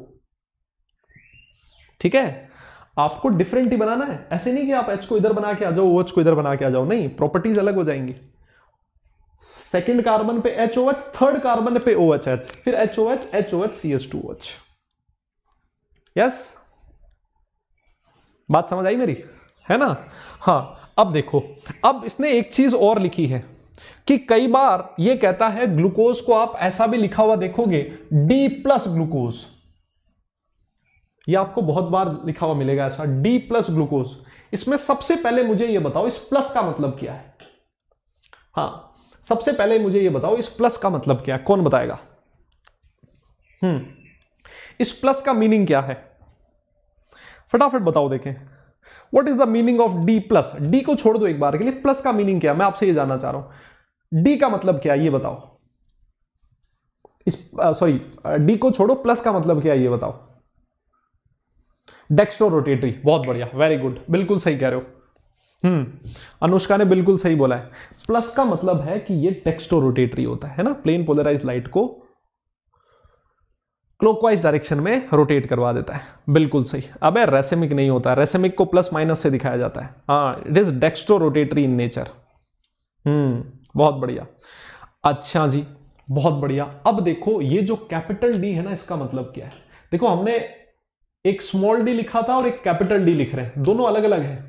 ठीक है आपको डिफरेंट ही बनाना है ऐसे नहीं कि आप एच को इधर बना के आ जाओ ओ को इधर बना के आ जाओ नहीं प्रॉपर्टीज अलग हो जाएंगी सेकेंड कार्बन पे H O H third carbon पे ओ एच एच फिर H O H H O H C H two H yes बात समझ आई मेरी है ना हाँ अब देखो अब इसने एक चीज और लिखी है कि कई बार ये कहता है ग्लूकोज को आप ऐसा भी लिखा हुआ देखोगे डी प्लस ग्लूकोज ये आपको बहुत बार लिखा हुआ मिलेगा ऐसा डी प्लस ग्लूकोज इसमें सबसे पहले मुझे ये बताओ इस प्लस का मतलब क्या है हाँ सबसे पहले मुझे ये बताओ इस प्लस का मतलब क्या है कौन बताएगा हम्म इस प्लस का मीनिंग क्या है फटाफट बताओ देखें what is the meaning of D plus D को छोड़ दो एक बार के लिए प्लस का मीनिंग क्या है मैं आपसे ये जानना चाह रहा हूं डी का मतलब क्या है ये बताओ इस सॉरी डी को छोड़ो प्लस का मतलब क्या है ये बताओ डेक्सटो रोटेटरी बहुत बढ़िया वेरी गुड बिल्कुल सही कह रहे हो हम्म अनुष्का ने बिल्कुल सही बोला है प्लस का मतलब है कि ये डेक्सटो रोटेटरी होता है ना प्लेन पोलराइज लाइट को क्लोकवाइज डायरेक्शन में रोटेट करवा देता है बिल्कुल सही अब रेसेमिक नहीं होता रेसेमिक को प्लस माइनस से दिखाया जाता है हाँ it is dextrorotatory in nature hmm बहुत बढ़िया अच्छा जी बहुत बढ़िया अब देखो ये जो कैपिटल डी है ना इसका मतलब क्या है देखो हमने एक स्मॉल डी लिखा था और एक कैपिटल डी लिख रहे हैं दोनों अलग अलग हैं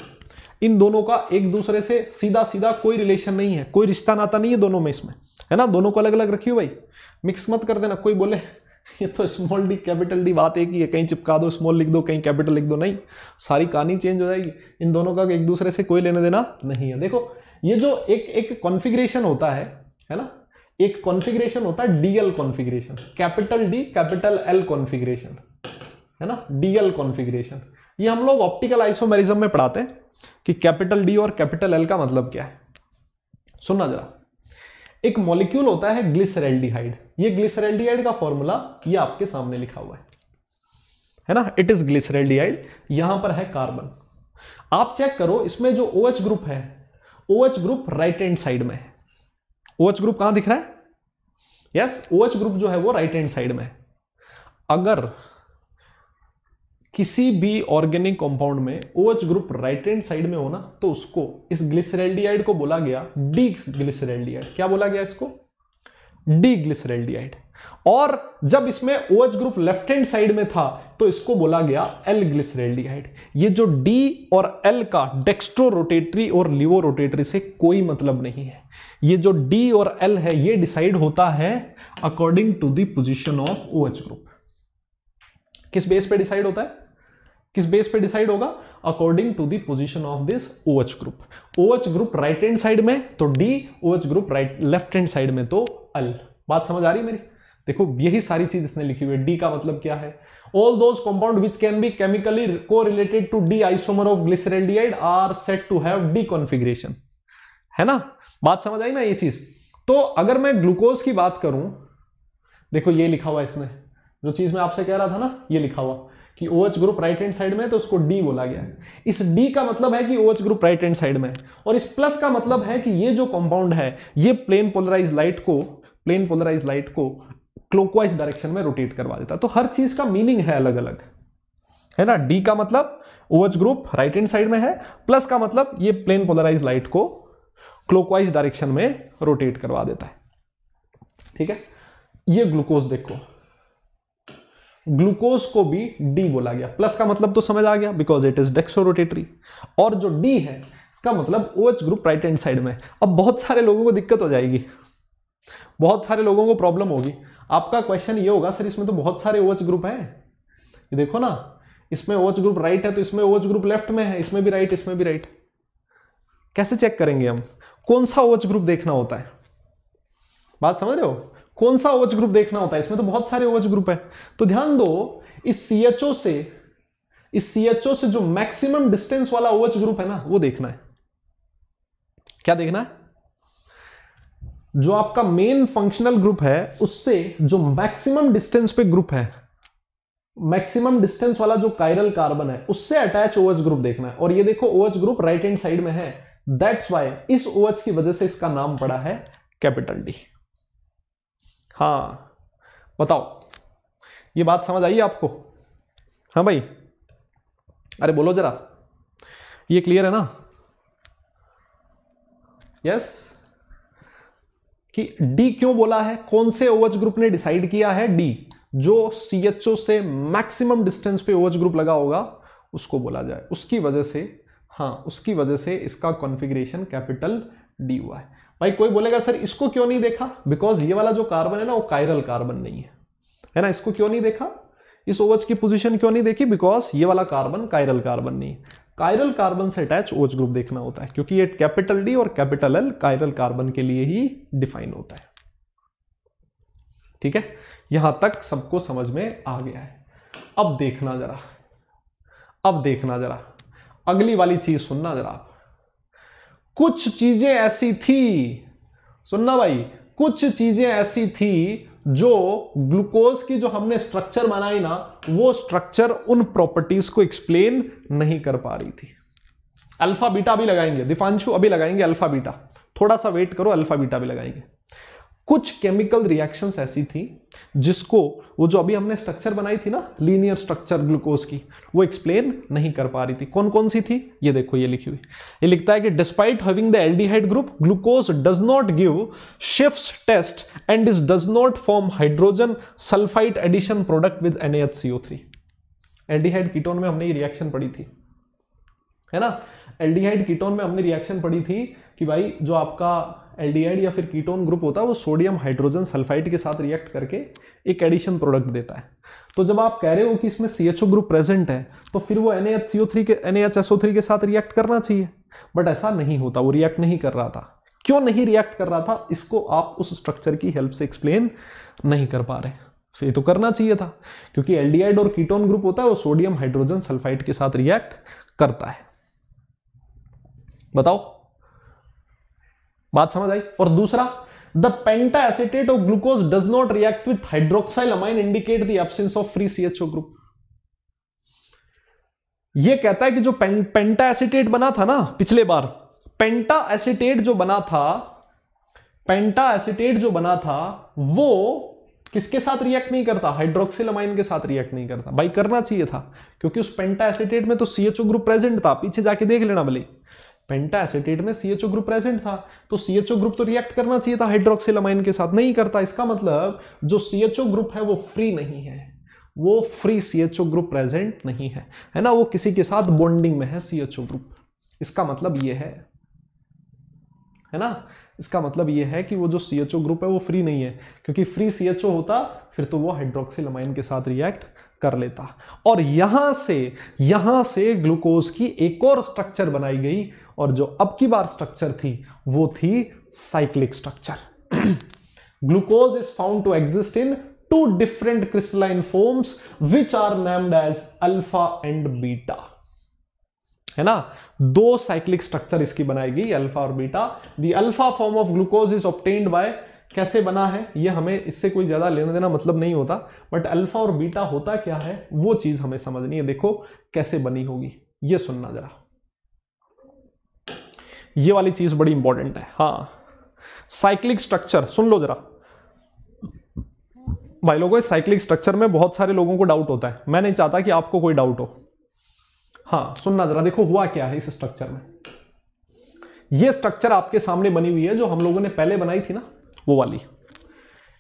इन दोनों का एक दूसरे से सीधा सीधा कोई रिलेशन नहीं है कोई रिश्ता नाता नहीं है दोनों में इसमें है ना दोनों को अलग अलग रखियो भाई मिक्स मत कर देना कोई बोले ये तो स्मॉल डी कैपिटल डी बात एक ही है कहीं चिपका दो स्मॉल लिख दो कहीं कैपिटल लिख दो नहीं सारी कहानी चेंज हो जाएगी इन दोनों का एक दूसरे से कोई लेने देना नहीं है देखो ये जो एक एक कॉन्फिग्रेशन होता है है ना एक कॉन्फिग्रेशन होता है DL configuration capital D capital L configuration है ना डीएल कॉन्फिग्रेशन ये हम लोग ऑप्टिकल आइसोमेरिज्म में पढ़ाते हैं कि कैपिटल डी और कैपिटल एल का मतलब क्या है सुनना जरा एक मॉलिक्यूल होता है ग्लिसरेल्डिहाइड ये ग्लिसरेल्डिहाइड का फॉर्मूला ये आपके सामने लिखा हुआ है है ना इट इज ग्लिसरेल्डिहाइड यहां पर है कार्बन आप चेक करो इसमें जो ओएच ग्रुप है OH group right hand side में है ओएच ग्रुप कहां दिख रहा है यस ओएच ग्रुप जो है वो राइट हैंड साइड में है अगर किसी भी ऑर्गेनिक कंपाउंड में OH group right hand side में होना तो उसको इस ग्लिसरेल्डियाइड को बोला गया डी ग्लिसरेल्डियाइड क्या बोला गया इसको डी ग्लिसरेल्डियाइड और जब इसमें O OH group left hand side में था तो इसको बोला गया एल ग्लिसरेल्डियाइड ये जो डी और एल का डेक्स्ट्रो रोटेटरी और लिवो रोटेटरी से कोई मतलब नहीं है ये जो डी और एल है ये डिसाइड होता है according to position of O group किस बेस पे डिसाइड होता है किस बेस पे डिसाइड होगा according to the position of this O H group O H group right hand side में तो D O H group right left hand side में तो अल बात समझ आ रही मेरी देखो यही सारी चीज इसने लिखी हुई है डी का मतलब क्या है all those compound which can be chemically को related to D isomer of glyceraldehyde are set to have D configuration है ना बात समझ आई ना ये चीज तो अगर मैं ग्लूकोज की बात करूं देखो ये लिखा हुआ इसने जो चीज मैं आपसे कह रहा था ना ये लिखा हुआ कि O H group right hand side में है तो उसको डी बोला गया इस डी का मतलब है कि O H group right hand side में और इस प्लस का मतलब है कि ये जो कंपाउंड है ये प्लेन पोलराइज लाइट को प्लेन पोलराइज लाइट को क्लोकवाइज डायरेक्शन में रोटेट करवा देता तो हर चीज का मीनिंग है अलग अलग है ना डी का मतलब O H group right hand side में है प्लस का मतलब ये प्लेन पोलराइज लाइट को क्लोकवाइज डायरेक्शन में रोटेट करवा देता है ठीक है ये ग्लूकोज देखो ग्लूकोज को भी डी बोला गया प्लस का मतलब तो समझ आ गया बिकॉज इट इज डेक्सोरोटेटरी और जो डी है इसका मतलब O H group right hand side में अब बहुत सारे लोगों को दिक्कत हो जाएगी बहुत सारे लोगों को प्रॉब्लम होगी आपका क्वेश्चन ये होगा सर इसमें तो बहुत सारे ओ एच ग्रुप हैं ये देखो ना इसमें ओ एच ग्रुप राइट है तो इसमें ओ ग्रुप लेफ्ट में है इसमें भी राइट इसमें भी राइट कैसे चेक करेंगे हम कौन सा ओ ग्रुप देखना होता है बात समझ रहे हो कौन सा ओएच ग्रुप देखना होता है इसमें तो बहुत सारे ओएच ग्रुप है तो ध्यान दो इस सीएचओ से इस सीएचओ से जो मैक्सिमम डिस्टेंस वाला ओएच ग्रुप है ना वो देखना है क्या देखना है जो आपका मेन फंक्शनल ग्रुप है उससे जो मैक्सिमम डिस्टेंस पे ग्रुप है मैक्सिमम डिस्टेंस वाला जो कायरल कार्बन है उससे अटैच ओएच ग्रुप देखना है और ये देखो OH group right hand side में है दैट्स वाई इस ओएच की वजह से इसका नाम पड़ा है कैपिटल डी हाँ बताओ ये बात समझ आई आपको हाँ भाई अरे बोलो जरा ये क्लियर है ना यस कि डी क्यों बोला है कौन से ओवच ग्रुप ने डिसाइड किया है डी जो सी एच ओ से मैक्सिमम डिस्टेंस पे ओवच ग्रुप लगा होगा उसको बोला जाए उसकी वजह से हाँ उसकी वजह से इसका कॉन्फ़िगरेशन कैपिटल डी हुआ है भाई कोई बोलेगा सर इसको क्यों नहीं देखा बिकॉज ये वाला जो कार्बन है ना वो कायरल कार्बन नहीं है है ना इसको क्यों नहीं देखा इस ओवच की पोजीशन क्यों नहीं देखी बिकॉज ये वाला कार्बन कायरल कार्बन नहीं है कायरल कार्बन से अटैच ओज ग्रुप देखना होता है क्योंकि ये कैपिटल डी और कैपिटल एल कायरल कार्बन के लिए ही डिफाइन होता है ठीक है यहां तक सबको समझ में आ गया है अब देखना जरा अब देखना जरा अगली वाली चीज सुनना जरा आप कुछ चीज़ें ऐसी थी सुनना भाई कुछ चीज़ें ऐसी थी जो ग्लूकोज की जो हमने स्ट्रक्चर बनाई ना वो स्ट्रक्चर उन प्रॉपर्टीज को एक्सप्लेन नहीं कर पा रही थी अल्फा बीटा भी लगाएंगे दिफांशु अभी लगाएंगे अल्फा बीटा थोड़ा सा वेट करो अल्फा बीटा भी लगाएंगे कुछ केमिकल रिएक्शंस ऐसी थी जिसको वो जो अभी हमने स्ट्रक्चर बनाई थी ना लीनियर स्ट्रक्चर ग्लूकोज की वो एक्सप्लेन नहीं कर पा रही थी कौन कौन सी थी ये देखो ये लिखी हुई ये लिखता है कि despite having the aldehyde group glucose does not give Schiff's test and is does not form hydrogen sulphide addition product with an aldehyde ketone में हमने ये रिएक्शन पड़ी थी है ना एल्डिहाइड कीटोन में हमने रिएक्शन पड़ी थी कि भाई जो आपका एल्डिहाइड या फिर कीटोन ग्रुप होता है वो सोडियम हाइड्रोजन सल्फाइड के साथ रिएक्ट करके एक एडिशन प्रोडक्ट देता है तो जब आप कह रहे हो कि इसमें C H O group present है तो फिर वो N H C O three के N H S O three के साथ रिएक्ट करना चाहिए बट ऐसा नहीं होता वो रिएक्ट नहीं कर रहा था क्यों नहीं रिएक्ट कर रहा था इसको आप उस स्ट्रक्चर की हेल्प से एक्सप्लेन नहीं कर पा रहे तो ये तो करना चाहिए था क्योंकि एल्डिहाइड और कीटोन ग्रुप होता है वो सोडियम हाइड्रोजन सल्फाइड के साथ रिएक्ट करता है बताओ बात समझ आई और दूसरा the pentaacetate of glucose does not react with hydroxylamine indicate the absence of free CHO group ये कहता है कि जो पें, पेंटा एसिटेट बना था ना पिछले बार पेंटा एसिटेट जो बना था पेंटा एसिटेट जो बना था वो किसके साथ रिएक्ट नहीं करता हाइड्रोक्सिल अमाइन के साथ रिएक्ट नहीं करता भाई करना चाहिए था क्योंकि उस पेंटा एसिटेट में तो सीएचओ ग्रुप प्रेजेंट था पीछे जाके देख लेना भले पेंटा एसिटेट में C H O group present था तो सी एच ओ ग्रुप तो रिएक्ट करना चाहिए था हाइड्रोक्सिलामाइन के साथ नहीं करता इसका मतलब जो सी एच ओ ग्रुप है वो फ्री नहीं है वो free C H O group present नहीं है है ना वो किसी के साथ बॉन्डिंग में है सी एच ओ ग्रुप इसका मतलब ये है है ना इसका मतलब ये है कि वो जो सी एच ओ ग्रुप है वो फ्री नहीं है क्योंकि फ्री सी एच ओ होता फिर तो वो हाइड्रोक्सिलमाइन के साथ रिएक्ट कर लेता और यहां से यहां से ग्लूकोज की एक और स्ट्रक्चर बनाई गई और जो अब की बार स्ट्रक्चर थी वो थी cyclic structure glucose is found to exist in two different crystalline forms which are named as alpha and beta है ना दो साइक्लिक स्ट्रक्चर इसकी बनाई गई अल्फा और beta the alpha form of glucose is obtained by कैसे बना है ये हमें इससे कोई ज़्यादा लेना देना मतलब नहीं होता बट अल्फ़ा और बीटा होता क्या है वो चीज़ हमें समझनी है देखो कैसे बनी होगी ये सुनना ज़रा ये वाली चीज़ बड़ी इंपॉर्टेंट है हाँ साइक्लिक स्ट्रक्चर सुन लो ज़रा भाई लोगों साइक्लिक स्ट्रक्चर में बहुत सारे लोगों को डाउट होता है मैं नहीं चाहता कि आपको कोई डाउट हो हाँ सुनना ज़रा देखो हुआ क्या है इस स्ट्रक्चर में ये स्ट्रक्चर आपके सामने बनी हुई है जो हम लोगों ने पहले बनाई थी ना वो वाली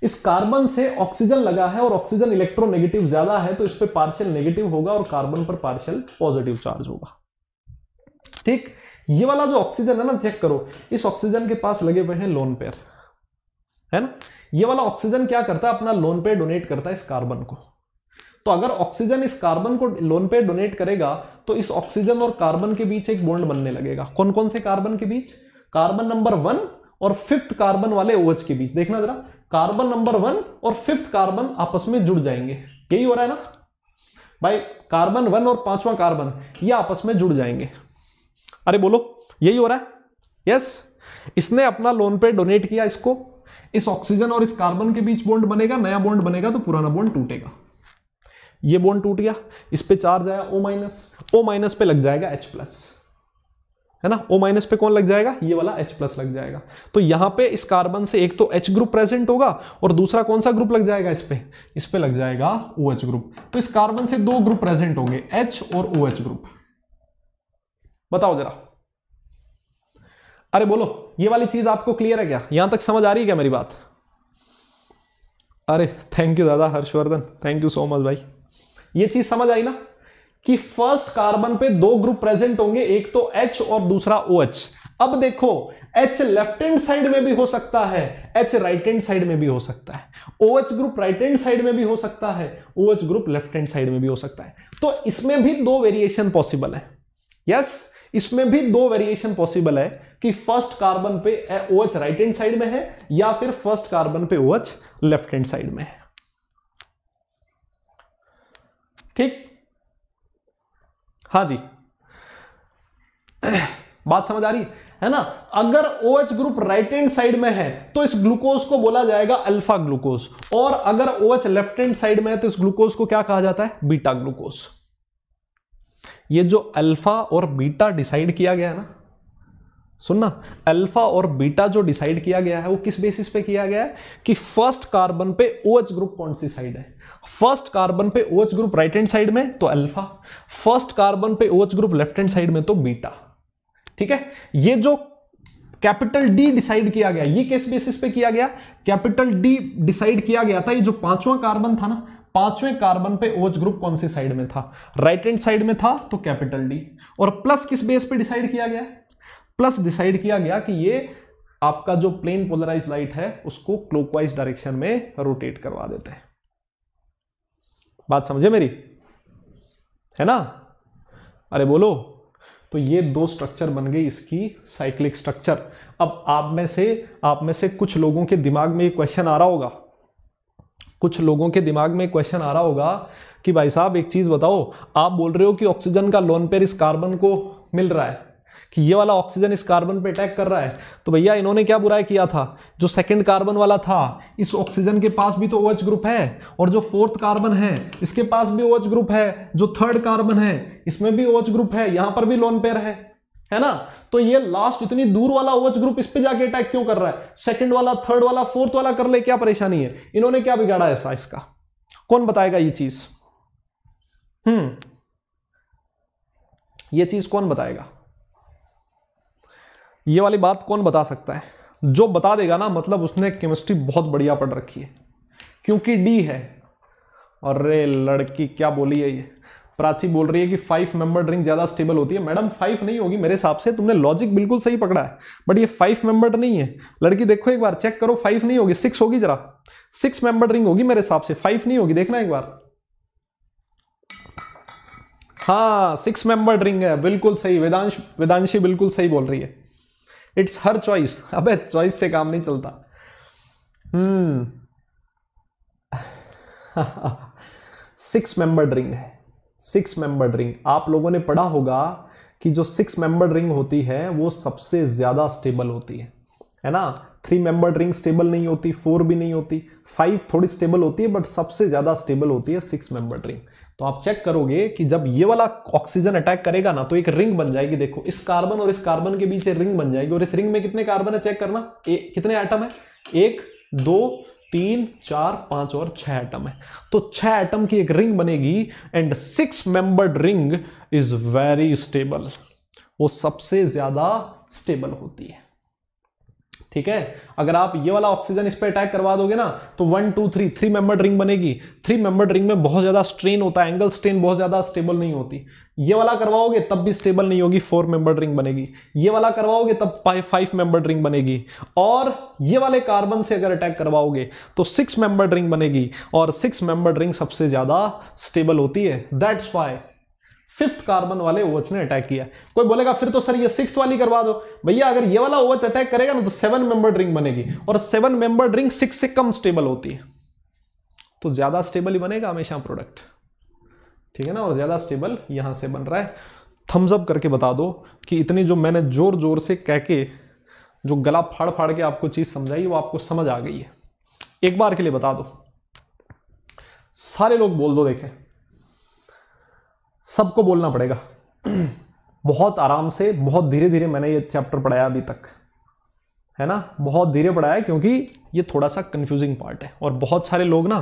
इस कार्बन से ऑक्सीजन लगा है और ऑक्सीजन इलेक्ट्रोनेगेटिव ज्यादा है तो इस पर पार्शियल नेगेटिव होगा और कार्बन पर पार्शियल पॉजिटिव चार्ज होगा ठीक ये वाला जो ऑक्सीजन है ना चेक करो इस ऑक्सीजन के पास लगे हुए हैं लोन पेयर है ना ये वाला ऑक्सीजन क्या करता है अपना लोन पेयर डोनेट करता है इस कार्बन को तो अगर ऑक्सीजन इस कार्बन को लोन पेयर डोनेट करेगा तो इस ऑक्सीजन और कार्बन के बीच एक बॉन्ड बनने लगेगा कौन कौन से कार्बन के बीच कार्बन नंबर वन और फिफ्थ कार्बन वाले ओएच के बीच देखना जरा कार्बन नंबर वन और फिफ्थ कार्बन आपस में जुड़ जाएंगे यही हो रहा है ना भाई कार्बन वन और पांचवा कार्बन ये आपस में जुड़ जाएंगे अरे बोलो यही हो रहा है यस इसने अपना लोन पे डोनेट किया इसको इस ऑक्सीजन और इस कार्बन के बीच बॉन्ड बनेगा नया बॉन्ड बनेगा तो पुराना बॉन्ड टूटेगा ये बॉन्ड टूट गया इस पे चार्ज आया ओ माइनस ओ माइनस पे लग जाएगा एच प्लस है ना ओ माइनस पे कौन लग जाएगा ये वाला H प्लस लग जाएगा तो यहां पे इस कार्बन से एक तो H ग्रुप प्रेजेंट होगा और दूसरा कौन सा ग्रुप लग जाएगा इस पे इस पे लग जाएगा ओ OH ग्रुप तो इस कार्बन से दो ग्रुप प्रेजेंट होंगे H और ओ OH ग्रुप बताओ जरा अरे बोलो ये वाली चीज आपको क्लियर है क्या यहां तक समझ आ रही है क्या मेरी बात अरे थैंक यू दादा Harshvardhan thank you so much भाई ये चीज समझ आई ना कि फर्स्ट कार्बन पे दो ग्रुप प्रेजेंट होंगे एक तो H और दूसरा OH अब देखो H लेफ्ट हैंड साइड में भी हो सकता है H राइट हैंड साइड में भी हो सकता है OH group right hand side में भी हो सकता है OH group left hand side में भी हो सकता है तो इसमें भी दो वेरिएशन पॉसिबल है यस इसमें भी दो वेरिएशन पॉसिबल है कि फर्स्ट कार्बन पे OH राइट हैंड साइड में है या फिर फर्स्ट कार्बन पे OH लेफ्ट हैंड साइड में है ठीक हाँ जी बात समझ आ रही है ना अगर O OH group right hand side में है तो इस ग्लूकोज को बोला जाएगा अल्फा ग्लूकोज और अगर O H left hand side में है तो इस ग्लूकोज को क्या कहा जाता है बीटा ग्लूकोज ये जो अल्फा और बीटा डिसाइड किया गया है ना सुनना अल्फा और बीटा जो डिसाइड किया गया है वो किस बेसिस पे किया गया है कि फर्स्ट कार्बन पे ओएच OH ग्रुप कौन सी साइड है फर्स्ट कार्बन पे OH group right hand side में तो अल्फा फर्स्ट कार्बन पे OH group left hand side में तो बीटा ठीक है ये जो कैपिटल डी डिसाइड किया गया ये किस बेसिस पे किया गया कैपिटल डी डिसाइड किया गया था ये जो पांचवा कार्बन था ना पांचवें कार्बन पे ओएच OH ग्रुप कौन सी साइड में था राइट हैंड साइड में था तो कैपिटल डी और प्लस किस बेस पे डिसाइड किया गया प्लस डिसाइड किया गया कि ये आपका जो प्लेन पोलराइज लाइट है उसको क्लोकवाइज डायरेक्शन में रोटेट करवा देते हैं बात समझे मेरी है ना अरे बोलो तो ये दो स्ट्रक्चर बन गई इसकी साइक्लिक स्ट्रक्चर अब आप में से आप में से कुछ लोगों के दिमाग में ये क्वेश्चन आ रहा होगा कुछ लोगों के दिमाग में क्वेश्चन आ रहा होगा कि भाई साहब एक चीज़ बताओ आप बोल रहे हो कि ऑक्सीजन का लोन पेर इस कार्बन को मिल रहा है कि ये वाला ऑक्सीजन इस कार्बन पे अटैक कर रहा है तो भैया इन्होंने क्या बुराई किया था जो सेकंड कार्बन वाला था इस ऑक्सीजन के पास भी तो ओ ग्रुप है और जो फोर्थ कार्बन है इसके पास भी ओ ग्रुप है जो थर्ड कार्बन है इसमें भी ओ ग्रुप है यहां पर भी लोन पेयर है है ना तो ये लास्ट इतनी दूर वाला ओवच ग्रुप इस पे जाके अटैक क्यों कर रहा है सेकंड वाला थर्ड वाला फोर्थ वाला कर ले क्या परेशानी है इन्होंने क्या बिगाड़ा ऐसा इसका कौन बताएगा ये चीज हम्म ये चीज कौन बताएगा ये वाली बात कौन बता सकता है जो बता देगा ना मतलब उसने केमिस्ट्री बहुत बढ़िया पढ़ रखी है क्योंकि डी है और लड़की क्या बोली है ये प्राची बोल रही है कि फाइव मेंबर ड्रिंक ज़्यादा स्टेबल होती है मैडम फाइव नहीं होगी मेरे हिसाब से तुमने लॉजिक बिल्कुल सही पकड़ा है बट ये फाइव मेंबर नहीं है लड़की देखो एक बार चेक करो फाइव नहीं होगी सिक्स होगी जरा सिक्स मेंबर ड्रिंक होगी मेरे हिसाब से फाइव नहीं होगी देखना एक बार हाँ सिक्स मेंबर ड्रिंक है बिल्कुल सही वेदांश वेदांशी बिल्कुल सही बोल रही है इट्स हर चॉइस अबे चॉइस से काम नहीं चलता हम्म सिक्स मेंबर रिंग है सिक्स मेंबर रिंग आप लोगों ने पढ़ा होगा कि जो सिक्स मेंबर रिंग होती है वो सबसे ज़्यादा स्टेबल होती है है ना थ्री मेंबर रिंग स्टेबल नहीं होती फोर भी नहीं होती फाइव थोड़ी स्टेबल होती है बट सबसे ज़्यादा स्टेबल होती है सिक्स मेंबर रिंग तो आप चेक करोगे कि जब ये वाला ऑक्सीजन अटैक करेगा ना तो एक रिंग बन जाएगी देखो इस कार्बन और इस कार्बन के बीच रिंग बन जाएगी और इस रिंग में कितने कार्बन है चेक करना ए, कितने आइटम है एक दो तीन चार पांच और छह आइटम है तो छह आइटम की एक रिंग बनेगी and six membered ring is very stable वो सबसे ज्यादा स्टेबल होती है ठीक है अगर आप ये वाला ऑक्सीजन इस पर अटैक करवा दोगे ना तो one two three three member ring बनेगी थ्री मेंबर रिंग में बहुत ज़्यादा स्ट्रेन होता है एंगल स्ट्रेन बहुत ज़्यादा स्टेबल नहीं होती ये वाला करवाओगे तब भी स्टेबल नहीं होगी फोर मेंबर रिंग बनेगी ये वाला करवाओगे तब फाइव मेंबर रिंग बनेगी और ये वाले कार्बन से अगर अटैक करवाओगे तो सिक्स मेंबर रिंग बनेगी और सिक्स मेंबर रिंग सबसे ज़्यादा स्टेबल होती है दैट्स वाई फिफ्थ कार्बन वाले ओवच ने अटैक किया कोई बोलेगा फिर तो सर ये सिक्स वाली करवा दो भैया अगर ये वाला ओवच अटैक करेगा ना तो सेवन मेंबर रिंग बनेगी और सेवन मेंबर रिंग सिक्स से कम स्टेबल होती है तो ज्यादा स्टेबल ही बनेगा हमेशा प्रोडक्ट ठीक है ना और ज्यादा स्टेबल यहां से बन रहा है थम्स अप करके बता दो कि इतनी जो मैंने जोर जोर से कह के जो गला फाड़ फाड़ के आपको चीज समझाई वो आपको समझ आ गई है एक बार के लिए बता दो सारे लोग बोल दो देखें सबको बोलना पड़ेगा बहुत आराम से बहुत धीरे धीरे मैंने ये चैप्टर पढ़ाया अभी तक है ना बहुत धीरे पढ़ाया क्योंकि ये थोड़ा सा कंफ्यूजिंग पार्ट है और बहुत सारे लोग ना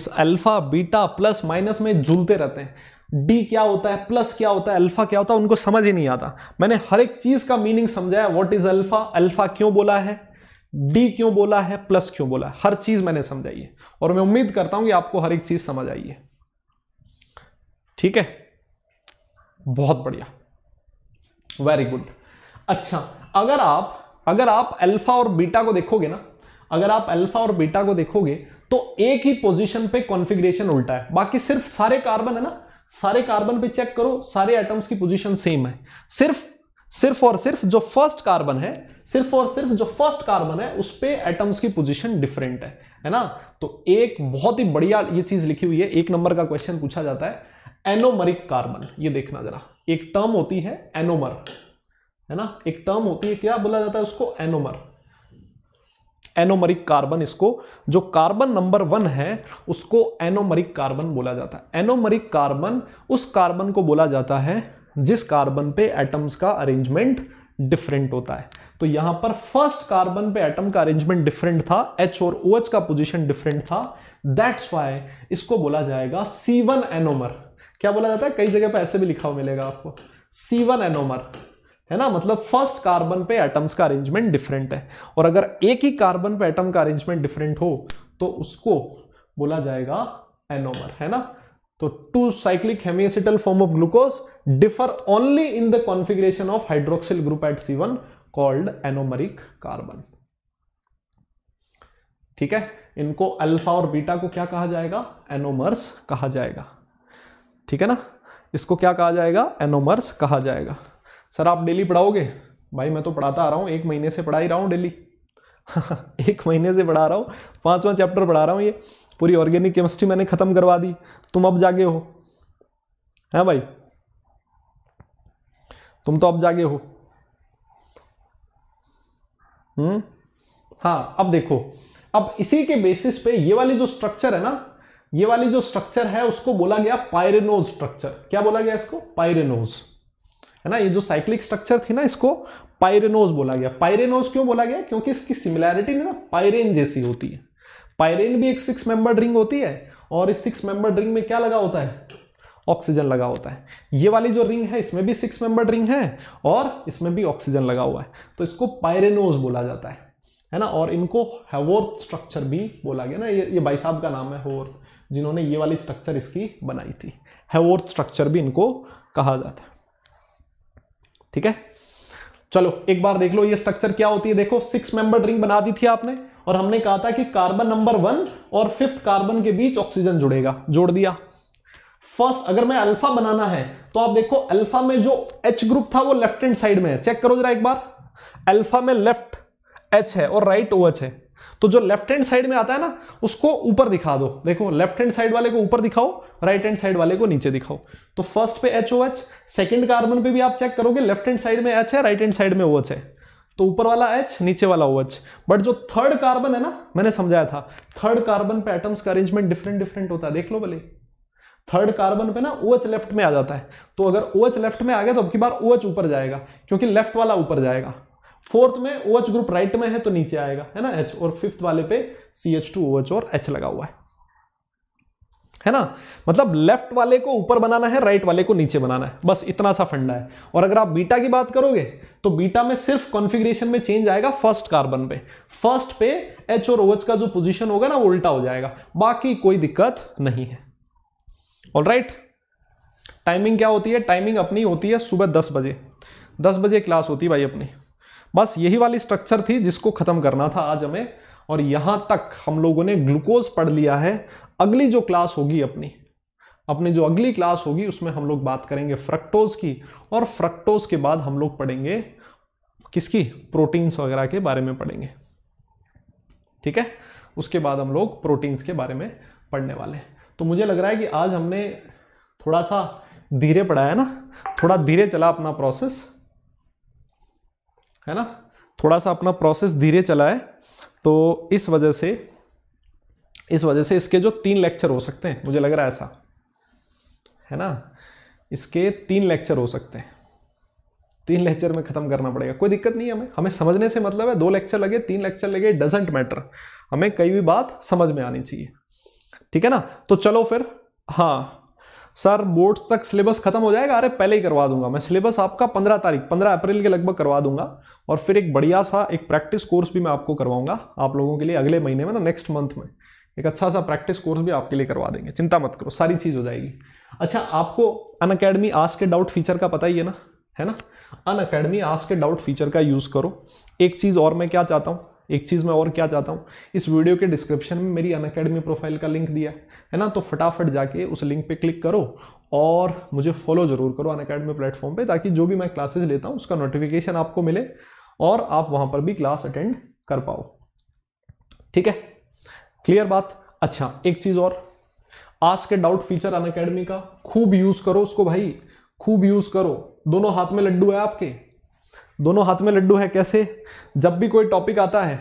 इस अल्फा बीटा प्लस माइनस में झूलते रहते हैं डी क्या होता है प्लस क्या होता है अल्फा क्या होता है उनको समझ ही नहीं आता मैंने हर एक चीज का मीनिंग समझाया व्हाट इज अल्फा अल्फा क्यों बोला है डी क्यों बोला है प्लस क्यों बोला है हर चीज मैंने समझाई है और मैं उम्मीद करता हूं कि आपको हर एक चीज समझ आई है ठीक है बहुत बढ़िया वेरी गुड अच्छा अगर आप अगर आप अल्फा और बीटा को देखोगे ना अगर आप अल्फा और बीटा को देखोगे तो एक ही पोजीशन पे कॉन्फ़िगरेशन उल्टा है बाकी सिर्फ सारे कार्बन है ना सारे कार्बन पे चेक करो सारे एटम्स की पोजीशन सेम है सिर्फ सिर्फ और सिर्फ जो फर्स्ट कार्बन है सिर्फ और सिर्फ जो फर्स्ट कार्बन है उस पर एटम्स की पोजीशन डिफरेंट है है ना तो एक बहुत ही बढ़िया ये चीज लिखी हुई है एक नंबर का क्वेश्चन पूछा जाता है एनोमरिक कार्बन ये देखना जरा एक टर्म होती है एनोमर है ना एक टर्म होती है क्या बोला जाता है उसको एनोमर एनोमरिक कार्बन इसको जो कार्बन नंबर वन है उसको एनोमरिक कार्बन बोला जाता है एनोमरिक कार्बन उस कार्बन को बोला जाता है जिस कार्बन पे एटम्स का अरेंजमेंट डिफरेंट होता है तो यहां पर फर्स्ट कार्बन पे एटम का अरेंजमेंट डिफरेंट था एच और ओ OH का पोजिशन डिफरेंट था दैट्स वाई इसको बोला जाएगा सी एनोमर क्या बोला जाता है कई जगह पर ऐसे भी लिखा हुआ मिलेगा आपको सी वन एनोमर है ना मतलब फर्स्ट कार्बन पे एटम्स का अरेंजमेंट डिफरेंट है और अगर एक ही कार्बन पे एटम का अरेंजमेंट डिफरेंट हो तो उसको बोला जाएगा एनोमर है ना तो two cyclic hemiacetal form of glucose differ only in the configuration of hydroxyl group at C one called anomeric carbon ठीक है इनको अल्फा और बीटा को क्या कहा जाएगा एनोमर्स कहा जाएगा ठीक है ना इसको क्या कहा जाएगा एनोमर्स कहा जाएगा सर आप डेली पढ़ाओगे भाई मैं तो पढ़ाता आ रहा हूँ एक महीने से पढ़ा ही रहा हूँ डेली एक महीने से पढ़ा रहा हूँ पाँचवा चैप्टर पढ़ा रहा हूँ ये पूरी ऑर्गेनिक केमिस्ट्री मैंने ख़त्म करवा दी तुम अब जागे हो है भाई तुम तो अब जागे हो हम्म हाँ अब देखो अब इसी के बेसिस पे ये वाली जो स्ट्रक्चर है ना ये वाली जो स्ट्रक्चर है उसको बोला गया पायरेनोज स्ट्रक्चर क्या बोला गया इसको पायरेनोज है ना ये जो साइक्लिक स्ट्रक्चर थी ना इसको पायरेनोज बोला गया पायरेनोज क्यों बोला गया क्योंकि इसकी सिमिलैरिटी ना पायरेन जैसी होती है पायरेन भी एक सिक्स मेंबर ड्रिंग होती है और इस सिक्स मेंबर ड्रिंग में क्या लगा होता है ऑक्सीजन लगा होता है ये वाली जो रिंग है इसमें भी सिक्स मेंबर रिंग है और इसमें भी ऑक्सीजन लगा हुआ है तो इसको पायरेनोज बोला जाता है है ना और इनको हेवोर्थ स्ट्रक्चर भी बोला गया ना ये ये भाई साहब का नाम है होवर्थ जिन्होंने ये वाली स्ट्रक्चर इसकी बनाई थी हैवोर्थ स्ट्रक्चर भी इनको कहा जाता है ठीक है चलो एक बार देख लो ये स्ट्रक्चर क्या होती है देखो सिक्स मेंबर रिंग बना दी थी आपने और हमने कहा था कि कार्बन नंबर वन और फिफ्थ कार्बन के बीच ऑक्सीजन जुड़ेगा जोड़ दिया फर्स्ट अगर मैं अल्फा बनाना है तो आप देखो अल्फा में जो एच ग्रुप था वो लेफ्ट हैंड साइड में है चेक करो जरा एक बार अल्फा में लेफ्ट एच है और राइट ओ एच है तो जो लेफ्ट हैंड साइड में आता है ना उसको ऊपर दिखा दो देखो लेफ्ट हैंड साइड वाले को ऊपर दिखाओ राइट हैंड साइड वाले को नीचे दिखाओ तो फर्स्ट पे H O H second carbon पे भी आप चेक करोगे लेफ्ट हैंड साइड में एच है राइट हैंड साइड में ओ एच है तो ऊपर वाला एच नीचे वाला ओ एच बट जो थर्ड कार्बन है ना मैंने समझाया था थर्ड कार्बन पे एटम्स का अरेंजमेंट डिफरेंट डिफरेंट होता है देख लो भले थर्ड कार्बन पे ना ओ एच लेफ्ट में आ जाता है तो अगर ओ एच लेफ्ट में आ गया तो अब की बार ओ एच ऊपर जाएगा क्योंकि लेफ्ट वाला ऊपर जाएगा फोर्थ में ओ OH ग्रुप राइट में है तो नीचे आएगा है ना एच और फिफ्थ वाले पे C H two O H और एच लगा हुआ है है ना मतलब लेफ्ट वाले को ऊपर बनाना है राइट वाले को नीचे बनाना है बस इतना सा फंडा है और अगर आप बीटा की बात करोगे तो बीटा में सिर्फ कॉन्फ़िगरेशन में चेंज आएगा फर्स्ट कार्बन पे फर्स्ट पे एच और ओएच का जो पोजीशन होगा ना वो उल्टा हो जाएगा बाकी कोई दिक्कत नहीं है ऑल राइट टाइमिंग क्या होती है टाइमिंग अपनी होती है सुबह दस बजे दस बजे क्लास होती है भाई अपनी बस यही वाली स्ट्रक्चर थी जिसको ख़त्म करना था आज हमें और यहाँ तक हम लोगों ने ग्लूकोज पढ़ लिया है अगली जो क्लास होगी अपनी अपनी जो अगली क्लास होगी उसमें हम लोग बात करेंगे फ्रक्टोज की और फ्रक्टोज के बाद हम लोग पढ़ेंगे किसकी प्रोटीन्स वगैरह के बारे में पढ़ेंगे ठीक है उसके बाद हम लोग प्रोटीन्स के बारे में पढ़ने वाले हैं तो मुझे लग रहा है कि आज हमने थोड़ा सा धीरे पढ़ाया ना थोड़ा धीरे चला अपना प्रोसेस है ना थोड़ा सा अपना प्रोसेस धीरे चलाए तो इस वजह से इस वजह से इसके जो तीन लेक्चर हो सकते हैं मुझे लग रहा है ऐसा है ना इसके तीन लेक्चर हो सकते हैं तीन लेक्चर में ख़त्म करना पड़ेगा कोई दिक्कत नहीं है हमें हमें समझने से मतलब है दो लेक्चर लगे तीन लेक्चर लगे डजेंट मैटर हमें कई भी बात समझ में आनी चाहिए ठीक है ना तो चलो फिर हाँ सर बोर्ड्स तक सिलेबस खत्म हो जाएगा अरे पहले ही करवा दूंगा मैं सिलेबस आपका पंद्रह तारीख पंद्रह अप्रैल के लगभग करवा दूंगा और फिर एक बढ़िया सा एक प्रैक्टिस कोर्स भी मैं आपको करवाऊंगा आप लोगों के लिए अगले महीने में ना नेक्स्ट मंथ में एक अच्छा सा प्रैक्टिस कोर्स भी आपके लिए करवा देंगे चिंता मत करो सारी चीज़ हो जाएगी अच्छा आपको अन अकेडमी आज के डाउट फीचर का पता ही है ना है ना अन अकेडमी आज के डाउट फीचर का यूज़ करो एक चीज़ और मैं क्या चाहता हूँ एक चीज़ मैं और क्या चाहता हूँ इस वीडियो के डिस्क्रिप्शन में मेरी अन अकेडमी प्रोफाइल का लिंक दिया है ना तो फटाफट जाके उस लिंक पे क्लिक करो और मुझे फॉलो ज़रूर करो अन अकेडमी प्लेटफॉर्म पर ताकि जो भी मैं क्लासेज लेता हूँ उसका नोटिफिकेशन आपको मिले और आप वहाँ पर भी क्लास अटेंड कर पाओ ठीक है क्लियर बात अच्छा एक चीज़ और आज के डाउट फीचर अन अकेडमी का खूब यूज़ करो उसको भाई खूब यूज़ करो दोनों हाथ में लड्डू है आपके दोनों हाथ में लड्डू है कैसे जब भी कोई टॉपिक आता है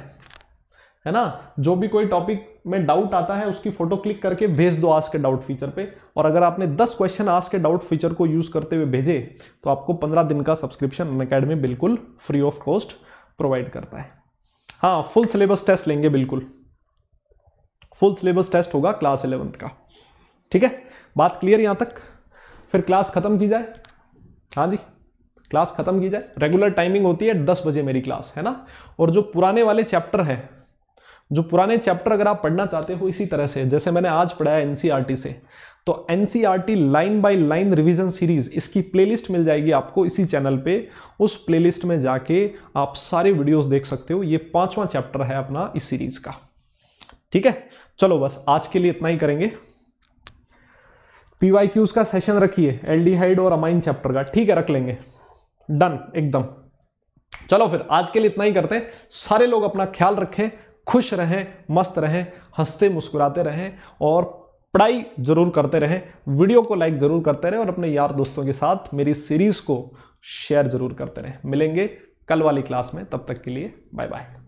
है ना जो भी कोई टॉपिक में डाउट आता है उसकी फोटो क्लिक करके भेज दो आज के डाउट फीचर पे और अगर आपने 10 क्वेश्चन आज के डाउट फीचर को यूज़ करते हुए भेजे तो आपको 15 दिन का सब्सक्रिप्शन अन अकेडमी बिल्कुल फ्री ऑफ कॉस्ट प्रोवाइड करता है हाँ फुल सिलेबस टेस्ट लेंगे बिल्कुल फुल सिलेबस टेस्ट होगा क्लास इलेवंथ का ठीक है बात क्लियर यहां तक फिर क्लास ख़त्म की जाए हाँ जी क्लास खत्म की जाए रेगुलर टाइमिंग होती है दस बजे मेरी क्लास है ना और जो पुराने वाले चैप्टर है जो पुराने चैप्टर अगर आप पढ़ना चाहते हो इसी तरह से जैसे मैंने आज पढ़ाया एनसीईआरटी e से तो NCERT line by line revision series इसकी प्लेलिस्ट मिल जाएगी आपको इसी चैनल पे उस प्लेलिस्ट में जाके आप सारे वीडियोस देख सकते हो ये पांचवा चैप्टर है अपना इस सीरीज का ठीक है चलो बस आज के लिए इतना ही करेंगे पीवाई का सेशन रखिए एल और अमाइन चैप्टर का ठीक है रख लेंगे डन एकदम चलो फिर आज के लिए इतना ही करते हैं सारे लोग अपना ख्याल रखें खुश रहें मस्त रहें हंसते मुस्कुराते रहें और पढ़ाई जरूर करते रहें वीडियो को लाइक जरूर करते रहें और अपने यार दोस्तों के साथ मेरी सीरीज़ को शेयर जरूर करते रहें मिलेंगे कल वाली क्लास में तब तक के लिए बाय बाय